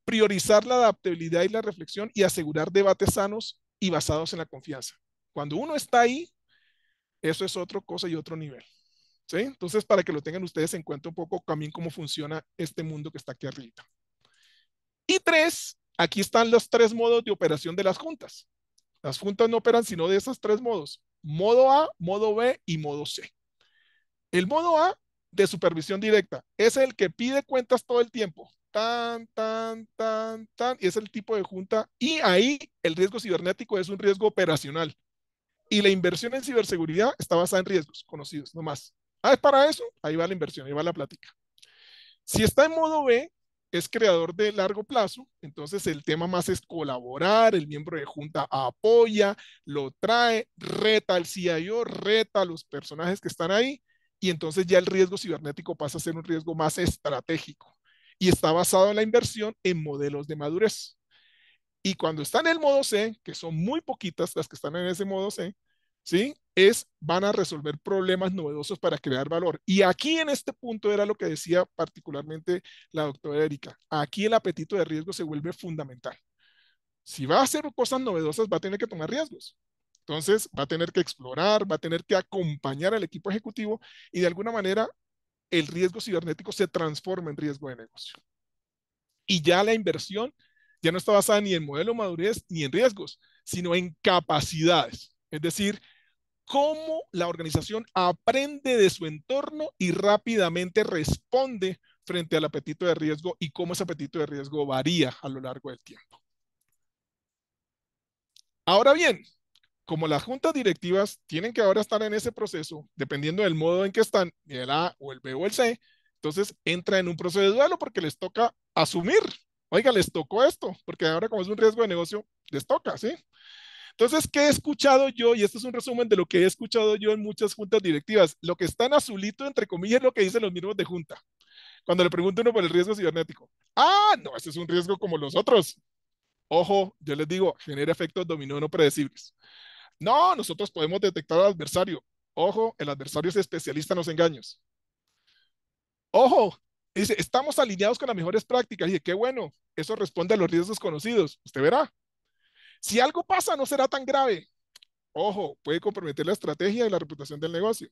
priorizar la adaptabilidad y la reflexión y asegurar debates sanos y basados en la confianza. Cuando uno está ahí, eso es otra cosa y otro nivel. Entonces, para que lo tengan ustedes en cuenta un poco también cómo funciona este mundo que está aquí arriba. Y tres, aquí están los tres modos de operación de las juntas. Las juntas no operan sino de esos tres modos. Modo A, modo B y modo C. El modo A de supervisión directa es el que pide cuentas todo el tiempo, tan, tan, tan, tan, y es el tipo de junta. Y ahí el riesgo cibernético es un riesgo operacional. Y la inversión en ciberseguridad está basada en riesgos conocidos, no más. Ah, es para eso, ahí va la inversión, ahí va la plática. Si está en modo B, es creador de largo plazo, entonces el tema más es colaborar, el miembro de junta apoya, lo trae, reta al CIO, reta a los personajes que están ahí, y entonces ya el riesgo cibernético pasa a ser un riesgo más estratégico y está basado en la inversión en modelos de madurez. Y cuando está en el modo C, que son muy poquitas las que están en ese modo C, ¿sí? Es, van a resolver problemas novedosos para crear valor. Y aquí en este punto era lo que decía particularmente la doctora Erika. Aquí el apetito de riesgo se vuelve fundamental. Si va a hacer cosas novedosas, va a tener que tomar riesgos. Entonces, va a tener que explorar, va a tener que acompañar al equipo ejecutivo y de alguna manera el riesgo cibernético se transforma en riesgo de negocio. Y ya la inversión ya no está basada ni en modelo madurez ni en riesgos, sino en capacidades. Es decir, cómo la organización aprende de su entorno y rápidamente responde frente al apetito de riesgo y cómo ese apetito de riesgo varía a lo largo del tiempo. Ahora bien, como las juntas directivas tienen que ahora estar en ese proceso, dependiendo del modo en que están, el A o el B o el C, entonces entra en un proceso de duelo porque les toca asumir. Oiga, les tocó esto, porque ahora como es un riesgo de negocio, les toca, ¿sí? Entonces, ¿qué he escuchado yo? Y esto es un resumen de lo que he escuchado yo en muchas juntas directivas. Lo que está en azulito, entre comillas, es lo que dicen los miembros de junta. Cuando le pregunto uno por el riesgo cibernético. Ah, no, ese es un riesgo como los otros. Ojo, yo les digo, genera efectos dominó no predecibles. No, nosotros podemos detectar al adversario. Ojo, el adversario es especialista en los engaños. Ojo, dice, estamos alineados con las mejores prácticas. y qué bueno, eso responde a los riesgos conocidos. Usted verá. Si algo pasa, no será tan grave. Ojo, puede comprometer la estrategia y la reputación del negocio.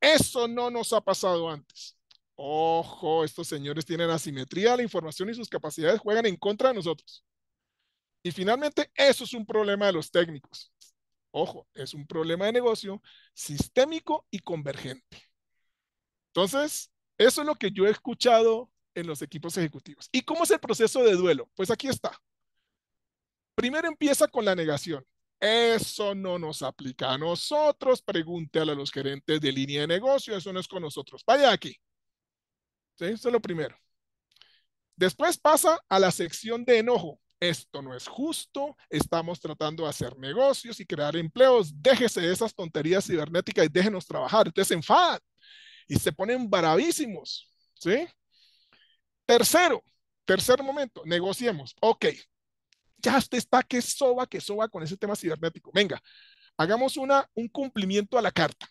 Eso no nos ha pasado antes. Ojo, estos señores tienen asimetría de la información y sus capacidades juegan en contra de nosotros. Y finalmente, eso es un problema de los técnicos. Ojo, es un problema de negocio sistémico y convergente. Entonces, eso es lo que yo he escuchado en los equipos ejecutivos. ¿Y cómo es el proceso de duelo? Pues aquí está. Primero empieza con la negación. Eso no nos aplica a nosotros. Pregúntale a los gerentes de línea de negocio. Eso no es con nosotros. Vaya aquí. Eso es lo primero. Después pasa a la sección de enojo esto no es justo, estamos tratando de hacer negocios y crear empleos, déjese de esas tonterías cibernéticas y déjenos trabajar. ustedes se enfadan y se ponen bravísimos, ¿sí? Tercero, tercer momento, negociemos. Ok, ya usted está que soba, que soba con ese tema cibernético. Venga, hagamos una, un cumplimiento a la carta,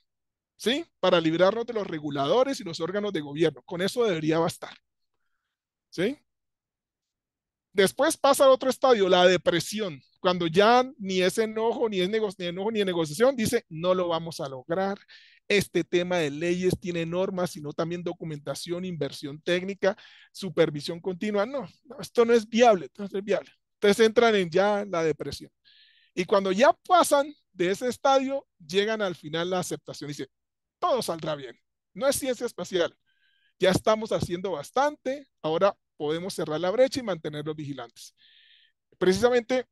¿sí? Para librarnos de los reguladores y los órganos de gobierno. Con eso debería bastar, ¿sí? Después pasa a otro estadio, la depresión, cuando ya ni es enojo, ni es ni enojo, negociación, dice, no lo vamos a lograr. Este tema de leyes tiene normas, sino también documentación, inversión técnica, supervisión continua. No, esto no es viable, no es viable. Entonces entran en ya la depresión. Y cuando ya pasan de ese estadio, llegan al final la aceptación. Dice, todo saldrá bien. No es ciencia espacial. Ya estamos haciendo bastante. Ahora podemos cerrar la brecha y mantenerlos vigilantes. Precisamente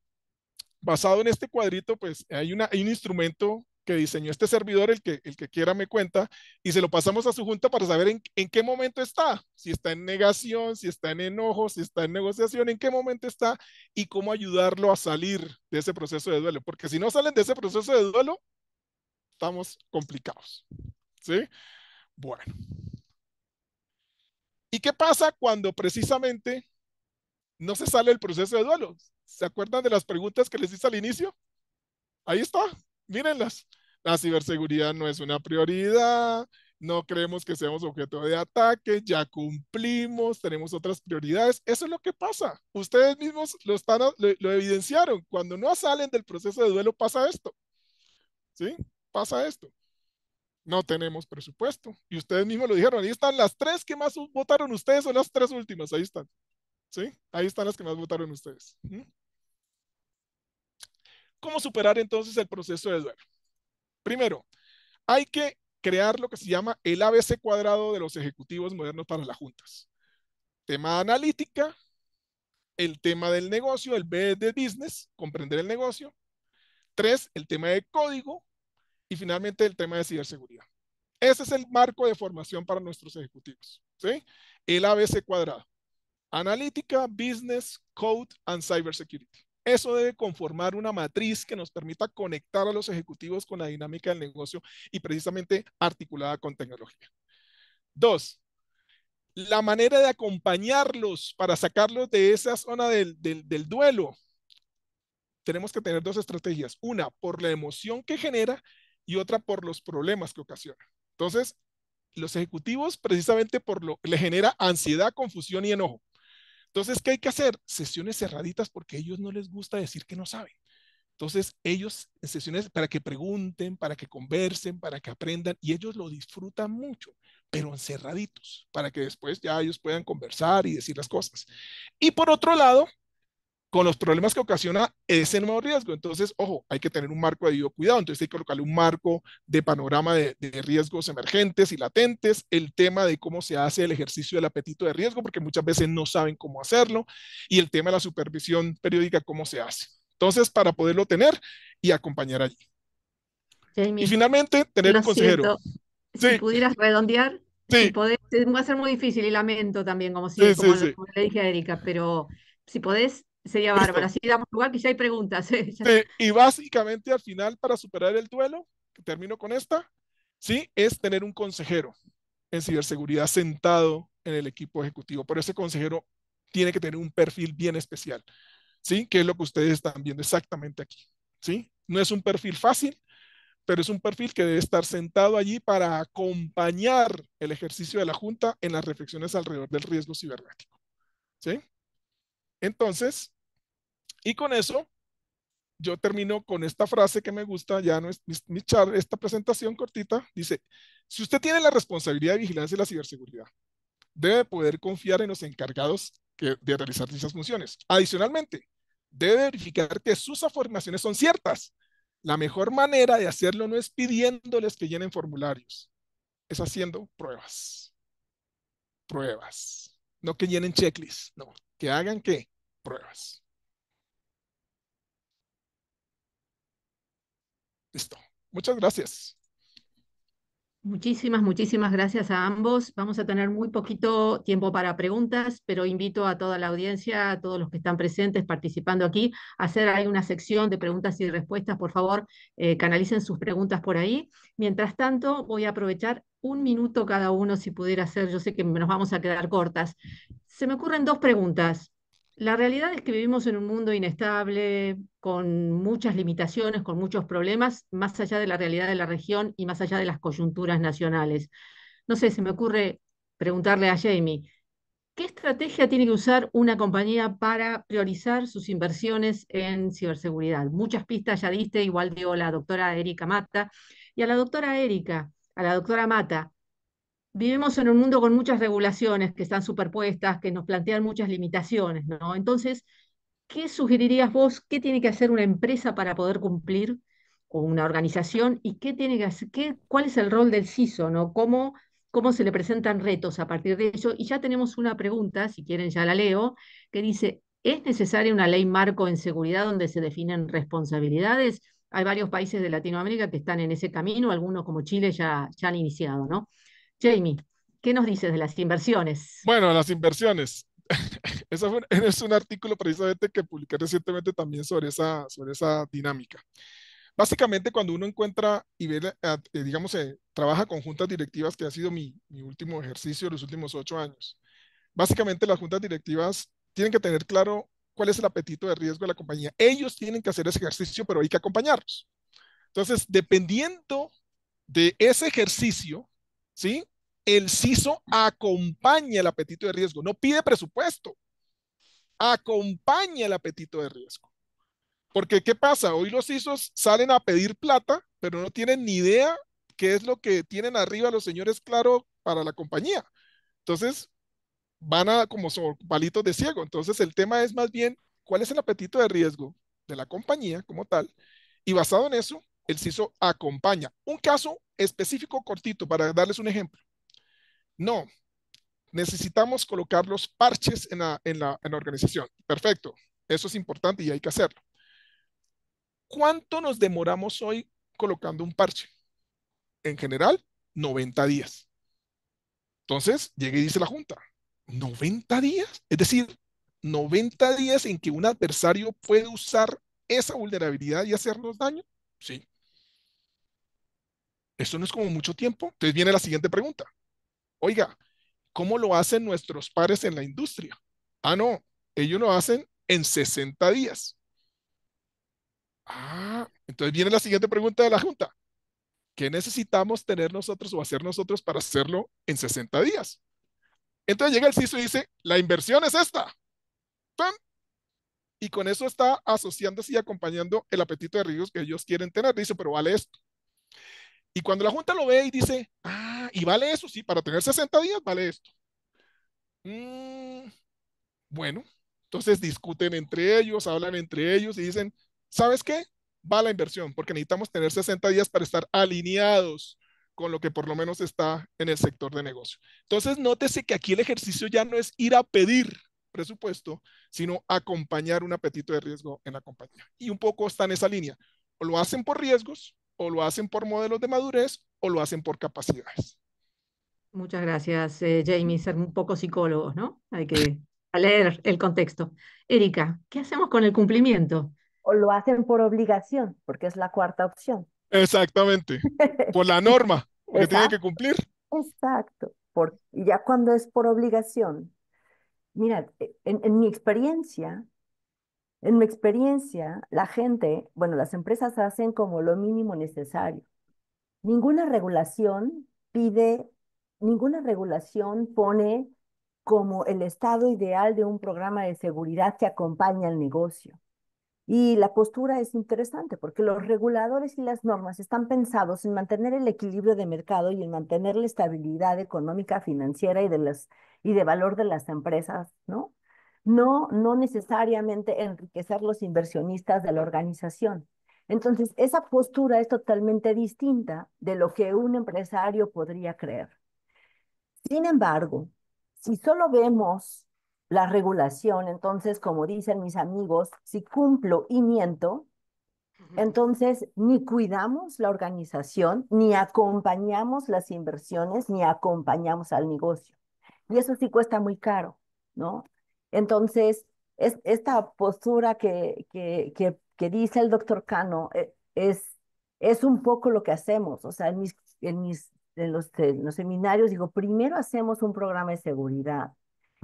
basado en este cuadrito, pues hay, un instrumento que diseñó este servidor, el que, el que quiera me cuenta, y se lo pasamos a su junta para saber en, en, qué momento está, si está en negación, si está en enojo, si está en negociación, en qué momento está y cómo ayudarlo a salir de ese proceso de duelo, porque si no salen de ese proceso de duelo, estamos complicados. ¿Sí? Bueno. ¿Y qué pasa cuando precisamente no se sale el proceso de duelo? ¿Se acuerdan de las preguntas que les hice al inicio? Ahí está, mírenlas. La ciberseguridad no es una prioridad, no creemos que seamos objeto de ataque, ya cumplimos, tenemos otras prioridades. Eso es lo que pasa. Ustedes mismos lo, están, lo evidenciaron. Cuando no salen del proceso de duelo pasa esto. ¿Sí? Pasa esto no tenemos presupuesto. Y ustedes mismos lo dijeron, ahí están las tres que más votaron ustedes, son las tres últimas, ahí están. ¿Sí? Ahí están las que más votaron ustedes. ¿Mm? ¿Cómo superar entonces el proceso de duelo? Primero, hay que crear lo que se llama el ABC cuadrado de los ejecutivos modernos para las juntas. Tema analítica, el tema del negocio, el B de business, comprender el negocio. Tres, el tema de código, y finalmente el tema de ciberseguridad. Ese es el marco de formación para nuestros ejecutivos. ¿sí? El ABC cuadrado. Analítica, Business, Code and Cybersecurity. Eso debe conformar una matriz que nos permita conectar a los ejecutivos con la dinámica del negocio y precisamente articulada con tecnología. Dos, la manera de acompañarlos para sacarlos de esa zona del duelo. Tenemos que tener dos estrategias. Una, por la emoción que genera y otra por los problemas que ocasiona. Entonces, los ejecutivos precisamente por lo le genera ansiedad, confusión y enojo. Entonces, ¿qué hay que hacer? Sesiones cerraditas porque a ellos no les gusta decir que no saben. Entonces, ellos en sesiones para que pregunten, para que conversen, para que aprendan y ellos lo disfrutan mucho, pero encerraditos, para que después ya ellos puedan conversar y decir las cosas. Y por otro lado, con los problemas que ocasiona ese nuevo riesgo. Entonces, ojo, hay que tener un marco de cuidado. Entonces, hay que colocarle un marco de panorama de, riesgos emergentes y latentes, el tema de cómo se hace el ejercicio del apetito de riesgo, porque muchas veces no saben cómo hacerlo, y el tema de la supervisión periódica, cómo se hace. Entonces, para poderlo tener y acompañar allí. y finalmente, tener un consejero. Si pudieras redondear, sí. va a ser muy difícil y lamento también, como, si, como, como le dije a Erika, pero si podés Sería bárbaro. Así damos lugar, que si hay preguntas. Eh, y básicamente al final, para superar el duelo, que termino con esta, ¿sí? es tener un consejero en ciberseguridad sentado en el equipo ejecutivo. Pero ese consejero tiene que tener un perfil bien especial, ¿sí? que es lo que ustedes están viendo exactamente aquí. ¿sí? No es un perfil fácil, pero es un perfil que debe estar sentado allí para acompañar el ejercicio de la Junta en las reflexiones alrededor del riesgo cibernético. ¿sí? Entonces, y con eso, yo termino con esta frase que me gusta, ya no es mi, esta presentación cortita, dice, si usted tiene la responsabilidad de vigilancia y la ciberseguridad, debe poder confiar en los encargados de realizar dichas funciones. Adicionalmente, debe verificar que sus afirmaciones son ciertas. La mejor manera de hacerlo no es pidiéndoles que llenen formularios, es haciendo pruebas. Pruebas. No que llenen checklists, no. Que hagan qué? Pruebas. Listo. Muchas gracias. Muchísimas, muchísimas gracias a ambos. Vamos a tener muy poquito tiempo para preguntas, pero invito a toda la audiencia, a todos los que están presentes participando aquí, a hacer ahí una sección de preguntas y respuestas. Por favor, eh, canalicen sus preguntas por ahí. Mientras tanto, voy a aprovechar un minuto cada uno, si pudiera hacer, Yo sé que nos vamos a quedar cortas. Se me ocurren dos preguntas. La realidad es que vivimos en un mundo inestable, con muchas limitaciones, con muchos problemas, más allá de la realidad de la región y más allá de las coyunturas nacionales. No sé, se me ocurre preguntarle a Jamie, ¿qué estrategia tiene que usar una compañía para priorizar sus inversiones en ciberseguridad? Muchas pistas ya diste, igual dio la doctora Erika Mata. Y a la doctora Erika, a la doctora Mata, vivimos en un mundo con muchas regulaciones que están superpuestas, que nos plantean muchas limitaciones, ¿no? Entonces, ¿qué sugerirías vos? ¿Qué tiene que hacer una empresa para poder cumplir con una organización? ¿Y qué tiene que cuál es el rol del CISO, ¿no? ¿Cómo, se le presentan retos a partir de ello? Y ya tenemos una pregunta, si quieren ya la leo, que dice, ¿es necesaria una ley marco en seguridad donde se definen responsabilidades? Hay varios países de Latinoamérica que están en ese camino, algunos como Chile ya, ya han iniciado, ¿no? Jamie, ¿qué nos dices de las inversiones? Bueno, las inversiones. Eso es un artículo precisamente que publiqué recientemente también sobre esa, sobre esa dinámica. Básicamente, cuando uno encuentra y ve, eh, eh, digamos, eh, trabaja con juntas directivas, que ha sido mi, mi último ejercicio de los últimos ocho años, básicamente las juntas directivas tienen que tener claro cuál es el apetito de riesgo de la compañía. Ellos tienen que hacer ese ejercicio, pero hay que acompañarlos. Entonces, dependiendo de ese ejercicio, ¿sí? El CISO acompaña el apetito de riesgo, no pide presupuesto, acompaña el apetito de riesgo. Porque, ¿qué pasa? Hoy los CISOs salen a pedir plata, pero no tienen ni idea qué es lo que tienen arriba los señores, claro, para la compañía. Entonces, van a como son palitos de ciego. Entonces, el tema es más bien cuál es el apetito de riesgo de la compañía como tal, y basado en eso, el CISO acompaña. Un caso específico cortito para darles un ejemplo. No, necesitamos colocar los parches en la, en organización. Perfecto, eso es importante y hay que hacerlo. ¿Cuánto nos demoramos hoy colocando un parche? En general, 90 días. Entonces, llega y dice la Junta, 90 días, es decir, 90 días en que un adversario puede usar esa vulnerabilidad y hacernos daño. Sí. Eso no es como mucho tiempo. Entonces viene la siguiente pregunta. Oiga, ¿cómo lo hacen nuestros pares en la industria? Ah, no, ellos lo hacen en 60 días. Ah, entonces viene la siguiente pregunta de la Junta. ¿Qué necesitamos tener nosotros o hacer nosotros para hacerlo en 60 días? Entonces llega el CISO y dice, la inversión es esta. ¡Pam! Y con eso está asociándose y acompañando el apetito de riesgos que ellos quieren tener. Dice, pero vale esto. Y cuando la Junta lo ve y dice, ah, y vale eso, sí, para tener 60 días vale esto. Mm, bueno, entonces discuten entre ellos, hablan entre ellos y dicen, ¿sabes qué? Va la inversión, porque necesitamos tener 60 días para estar alineados con lo que por lo menos está en el sector de negocio. Entonces, nótese que aquí el ejercicio ya no es ir a pedir presupuesto, sino acompañar un apetito de riesgo en la compañía. Y un poco está en esa línea. O lo hacen por riesgos o lo hacen por modelos de madurez o lo hacen por capacidades. Muchas gracias, eh, Jamie. Ser un poco psicólogo, ¿no? Hay que leer el contexto. Erika, ¿qué hacemos con el cumplimiento? O lo hacen por obligación, porque es la cuarta opción. Exactamente. Por la norma, porque tiene que cumplir. Exacto. ya cuando es por obligación. Mira, en mi experiencia, en mi experiencia, la gente, bueno, las empresas hacen como lo mínimo necesario. Ninguna regulación pide, ninguna regulación pone como el estado ideal de un programa de seguridad que acompaña al negocio. Y la postura es interesante porque los reguladores y las normas están pensados en mantener el equilibrio de mercado y en mantener la estabilidad económica, financiera y de, las, y de valor de las empresas, ¿no? no, no necesariamente enriquecer los inversionistas de la organización. Entonces, esa postura es totalmente distinta de lo que un empresario podría creer. Sin embargo, si solo vemos la regulación, entonces, como dicen mis amigos, si cumplo y miento, entonces ni cuidamos la organización, ni acompañamos las inversiones, ni acompañamos al negocio. Y eso sí cuesta muy caro, ¿no? Entonces, es, esta postura que, que, dice el doctor Cano eh, es, es un poco lo que hacemos. O sea, en, en, mis, los, en los seminarios digo, primero hacemos un programa de seguridad.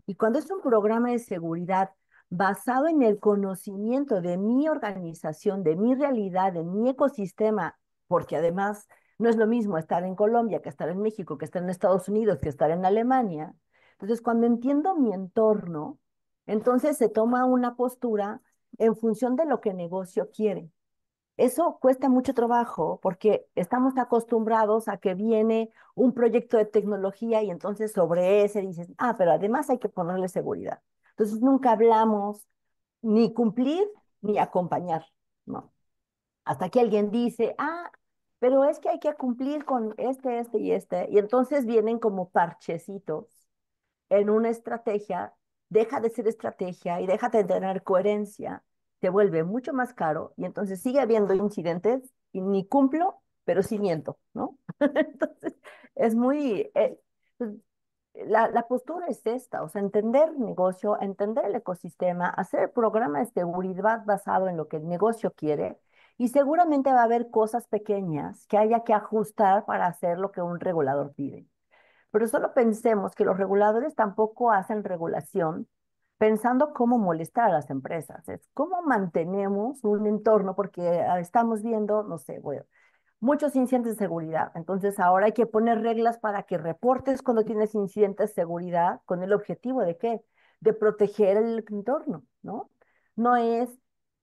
Y cuando es un programa de seguridad basado en el conocimiento de mi organización, de mi realidad, de mi ecosistema, porque además no es lo mismo estar en Colombia que estar en México, que estar en Estados Unidos, que estar en Alemania. Entonces, cuando entiendo mi entorno, entonces se toma una postura en función de lo que el negocio quiere. Eso cuesta mucho trabajo porque estamos acostumbrados a que viene un proyecto de tecnología y entonces sobre ese dices, ah, pero además hay que ponerle seguridad. Entonces nunca hablamos ni cumplir ni acompañar, ¿no? Hasta que alguien dice, ah, pero es que hay que cumplir con este, este y este. Y entonces vienen como parchecitos en una estrategia deja de ser estrategia y déjate de tener coherencia, te vuelve mucho más caro y entonces sigue habiendo incidentes y ni cumplo, pero sí miento, ¿no? entonces, es muy... Eh, pues, la, postura es esta, o sea, entender negocio, entender el ecosistema, hacer el programa de seguridad basado en lo que el negocio quiere y seguramente va a haber cosas pequeñas que haya que ajustar para hacer lo que un regulador pide. Pero solo pensemos que los reguladores tampoco hacen regulación pensando cómo molestar a las empresas, es cómo mantenemos un entorno, porque ah, estamos viendo, no sé, bueno, muchos incidentes de seguridad. Entonces ahora hay que poner reglas para que reportes cuando tienes incidentes de seguridad con el objetivo de qué? De proteger el entorno, ¿no? No es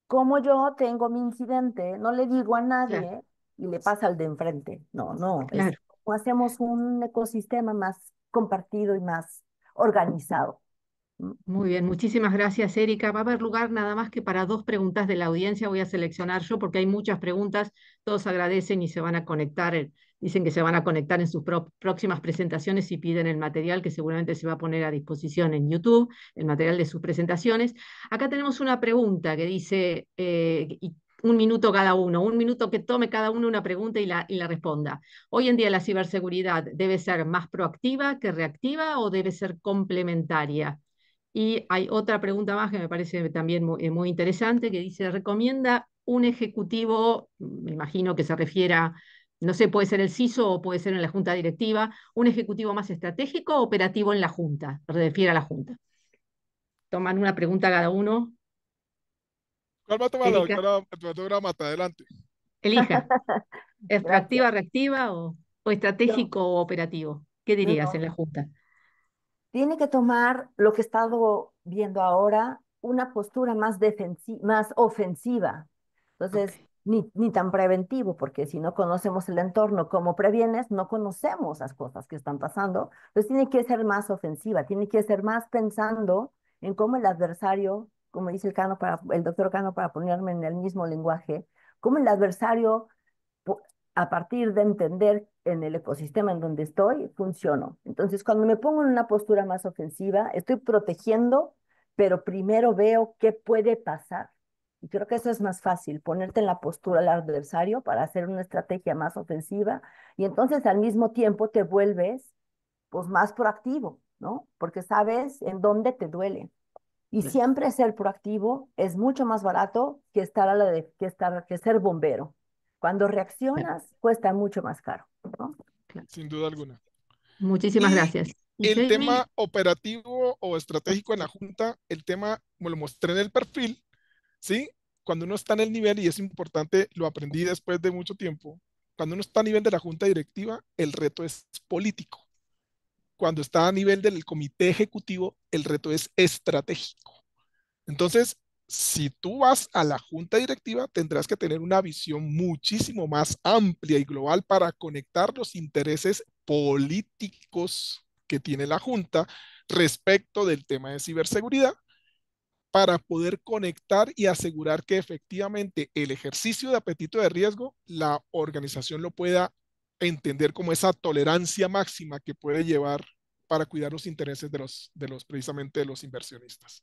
como yo tengo mi incidente, no le digo a nadie y le pasa al de enfrente. No, no, claro hacemos un ecosistema más compartido y más organizado. Mm. Muy bien, muchísimas gracias, Erika. Va a haber lugar nada más que para dos preguntas de la audiencia. Voy a seleccionar yo porque hay muchas preguntas. Todos agradecen y se van a conectar. Dicen que se van a conectar en sus próximas presentaciones y piden el material que seguramente se va a poner a disposición en YouTube, el material de sus presentaciones. Acá tenemos una pregunta que dice, eh, un minuto cada uno, un minuto que tome cada uno una pregunta y la, y la responda. Hoy en día la ciberseguridad debe ser más proactiva que reactiva o debe ser complementaria. Y hay otra pregunta más que me parece también muy, eh, interesante, que dice, ¿recomienda un ejecutivo, me imagino que se refiera, no sé, puede ser el CISO o puede ser en la junta directiva, un ejecutivo más estratégico o operativo en la junta? refiere a la junta. Toman una pregunta cada uno va a Adelante. Elija. ¿Extractiva, reactiva o, o estratégico o operativo? ¿Qué dirías en la Junta? Tiene que tomar lo que he estado viendo ahora, una postura más, más ofensiva. Entonces, ni, ni tan preventivo, porque si no conocemos el entorno como previenes, no conocemos las cosas que están pasando. Entonces, tiene que ser más ofensiva, tiene que ser más pensando en cómo el adversario como dice el, el doctor Cano, para ponerme en el mismo lenguaje, como el adversario, a partir de entender en el ecosistema en donde estoy, funciona. Entonces, cuando me pongo en una postura más ofensiva, estoy protegiendo, pero primero veo qué puede pasar. Y creo que eso es más fácil, ponerte en la postura del adversario para hacer una estrategia más ofensiva y entonces al mismo tiempo te vuelves pues más proactivo, ¿no? Porque sabes en dónde te duele. Y siempre ser proactivo es mucho más barato que estar a la de, que estar que ser bombero. Cuando reaccionas cuesta mucho más caro. Sin duda alguna. Muchísimas gracias. El tema operativo o estratégico en la junta, el tema como lo mostré en el perfil, sí. Cuando uno está en el nivel y es importante, lo aprendí después de mucho tiempo. Cuando uno está a nivel de la junta directiva, el reto es político cuando está a nivel del comité ejecutivo, el reto es estratégico. Entonces, si tú vas a la junta directiva, tendrás que tener una visión muchísimo más amplia y global para conectar los intereses políticos que tiene la junta respecto del tema de ciberseguridad para poder conectar y asegurar que efectivamente el ejercicio de apetito de riesgo la organización lo pueda entender como esa tolerancia máxima que puede llevar para cuidar los intereses de los, de los precisamente de los inversionistas.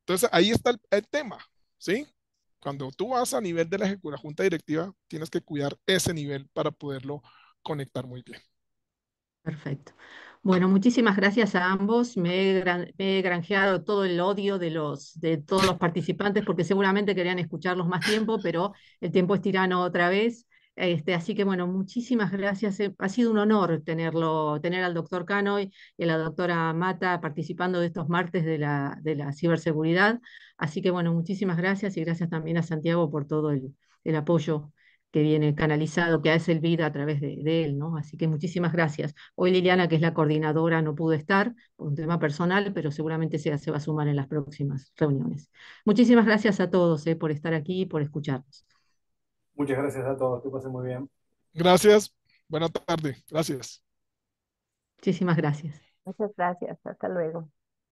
Entonces, ahí está el, tema, ¿sí? Cuando tú vas a nivel de la, junta directiva, tienes que cuidar ese nivel para poderlo conectar muy bien. Perfecto. Bueno, muchísimas gracias a ambos. Me me he, granjeado todo el odio de, los, de todos los participantes porque seguramente querían escucharlos más tiempo, pero el tiempo es tirano otra vez. Este, así que bueno, muchísimas gracias. Eh, ha sido un honor tenerlo, tener al doctor Cano y, a la doctora Mata participando de estos martes de la, ciberseguridad. Así que bueno, muchísimas gracias y gracias también a Santiago por todo el, apoyo que viene canalizado, que hace el vida a través de, él, Así que muchísimas gracias. Hoy Liliana, que es la coordinadora, no pudo estar por un tema personal, pero seguramente se, va a sumar en las próximas reuniones. Muchísimas gracias a todos eh, por estar aquí y por escucharnos. Muchas gracias a todos, que pasen muy bien. Gracias, buena tarde, gracias. Muchísimas gracias. Muchas gracias, hasta luego.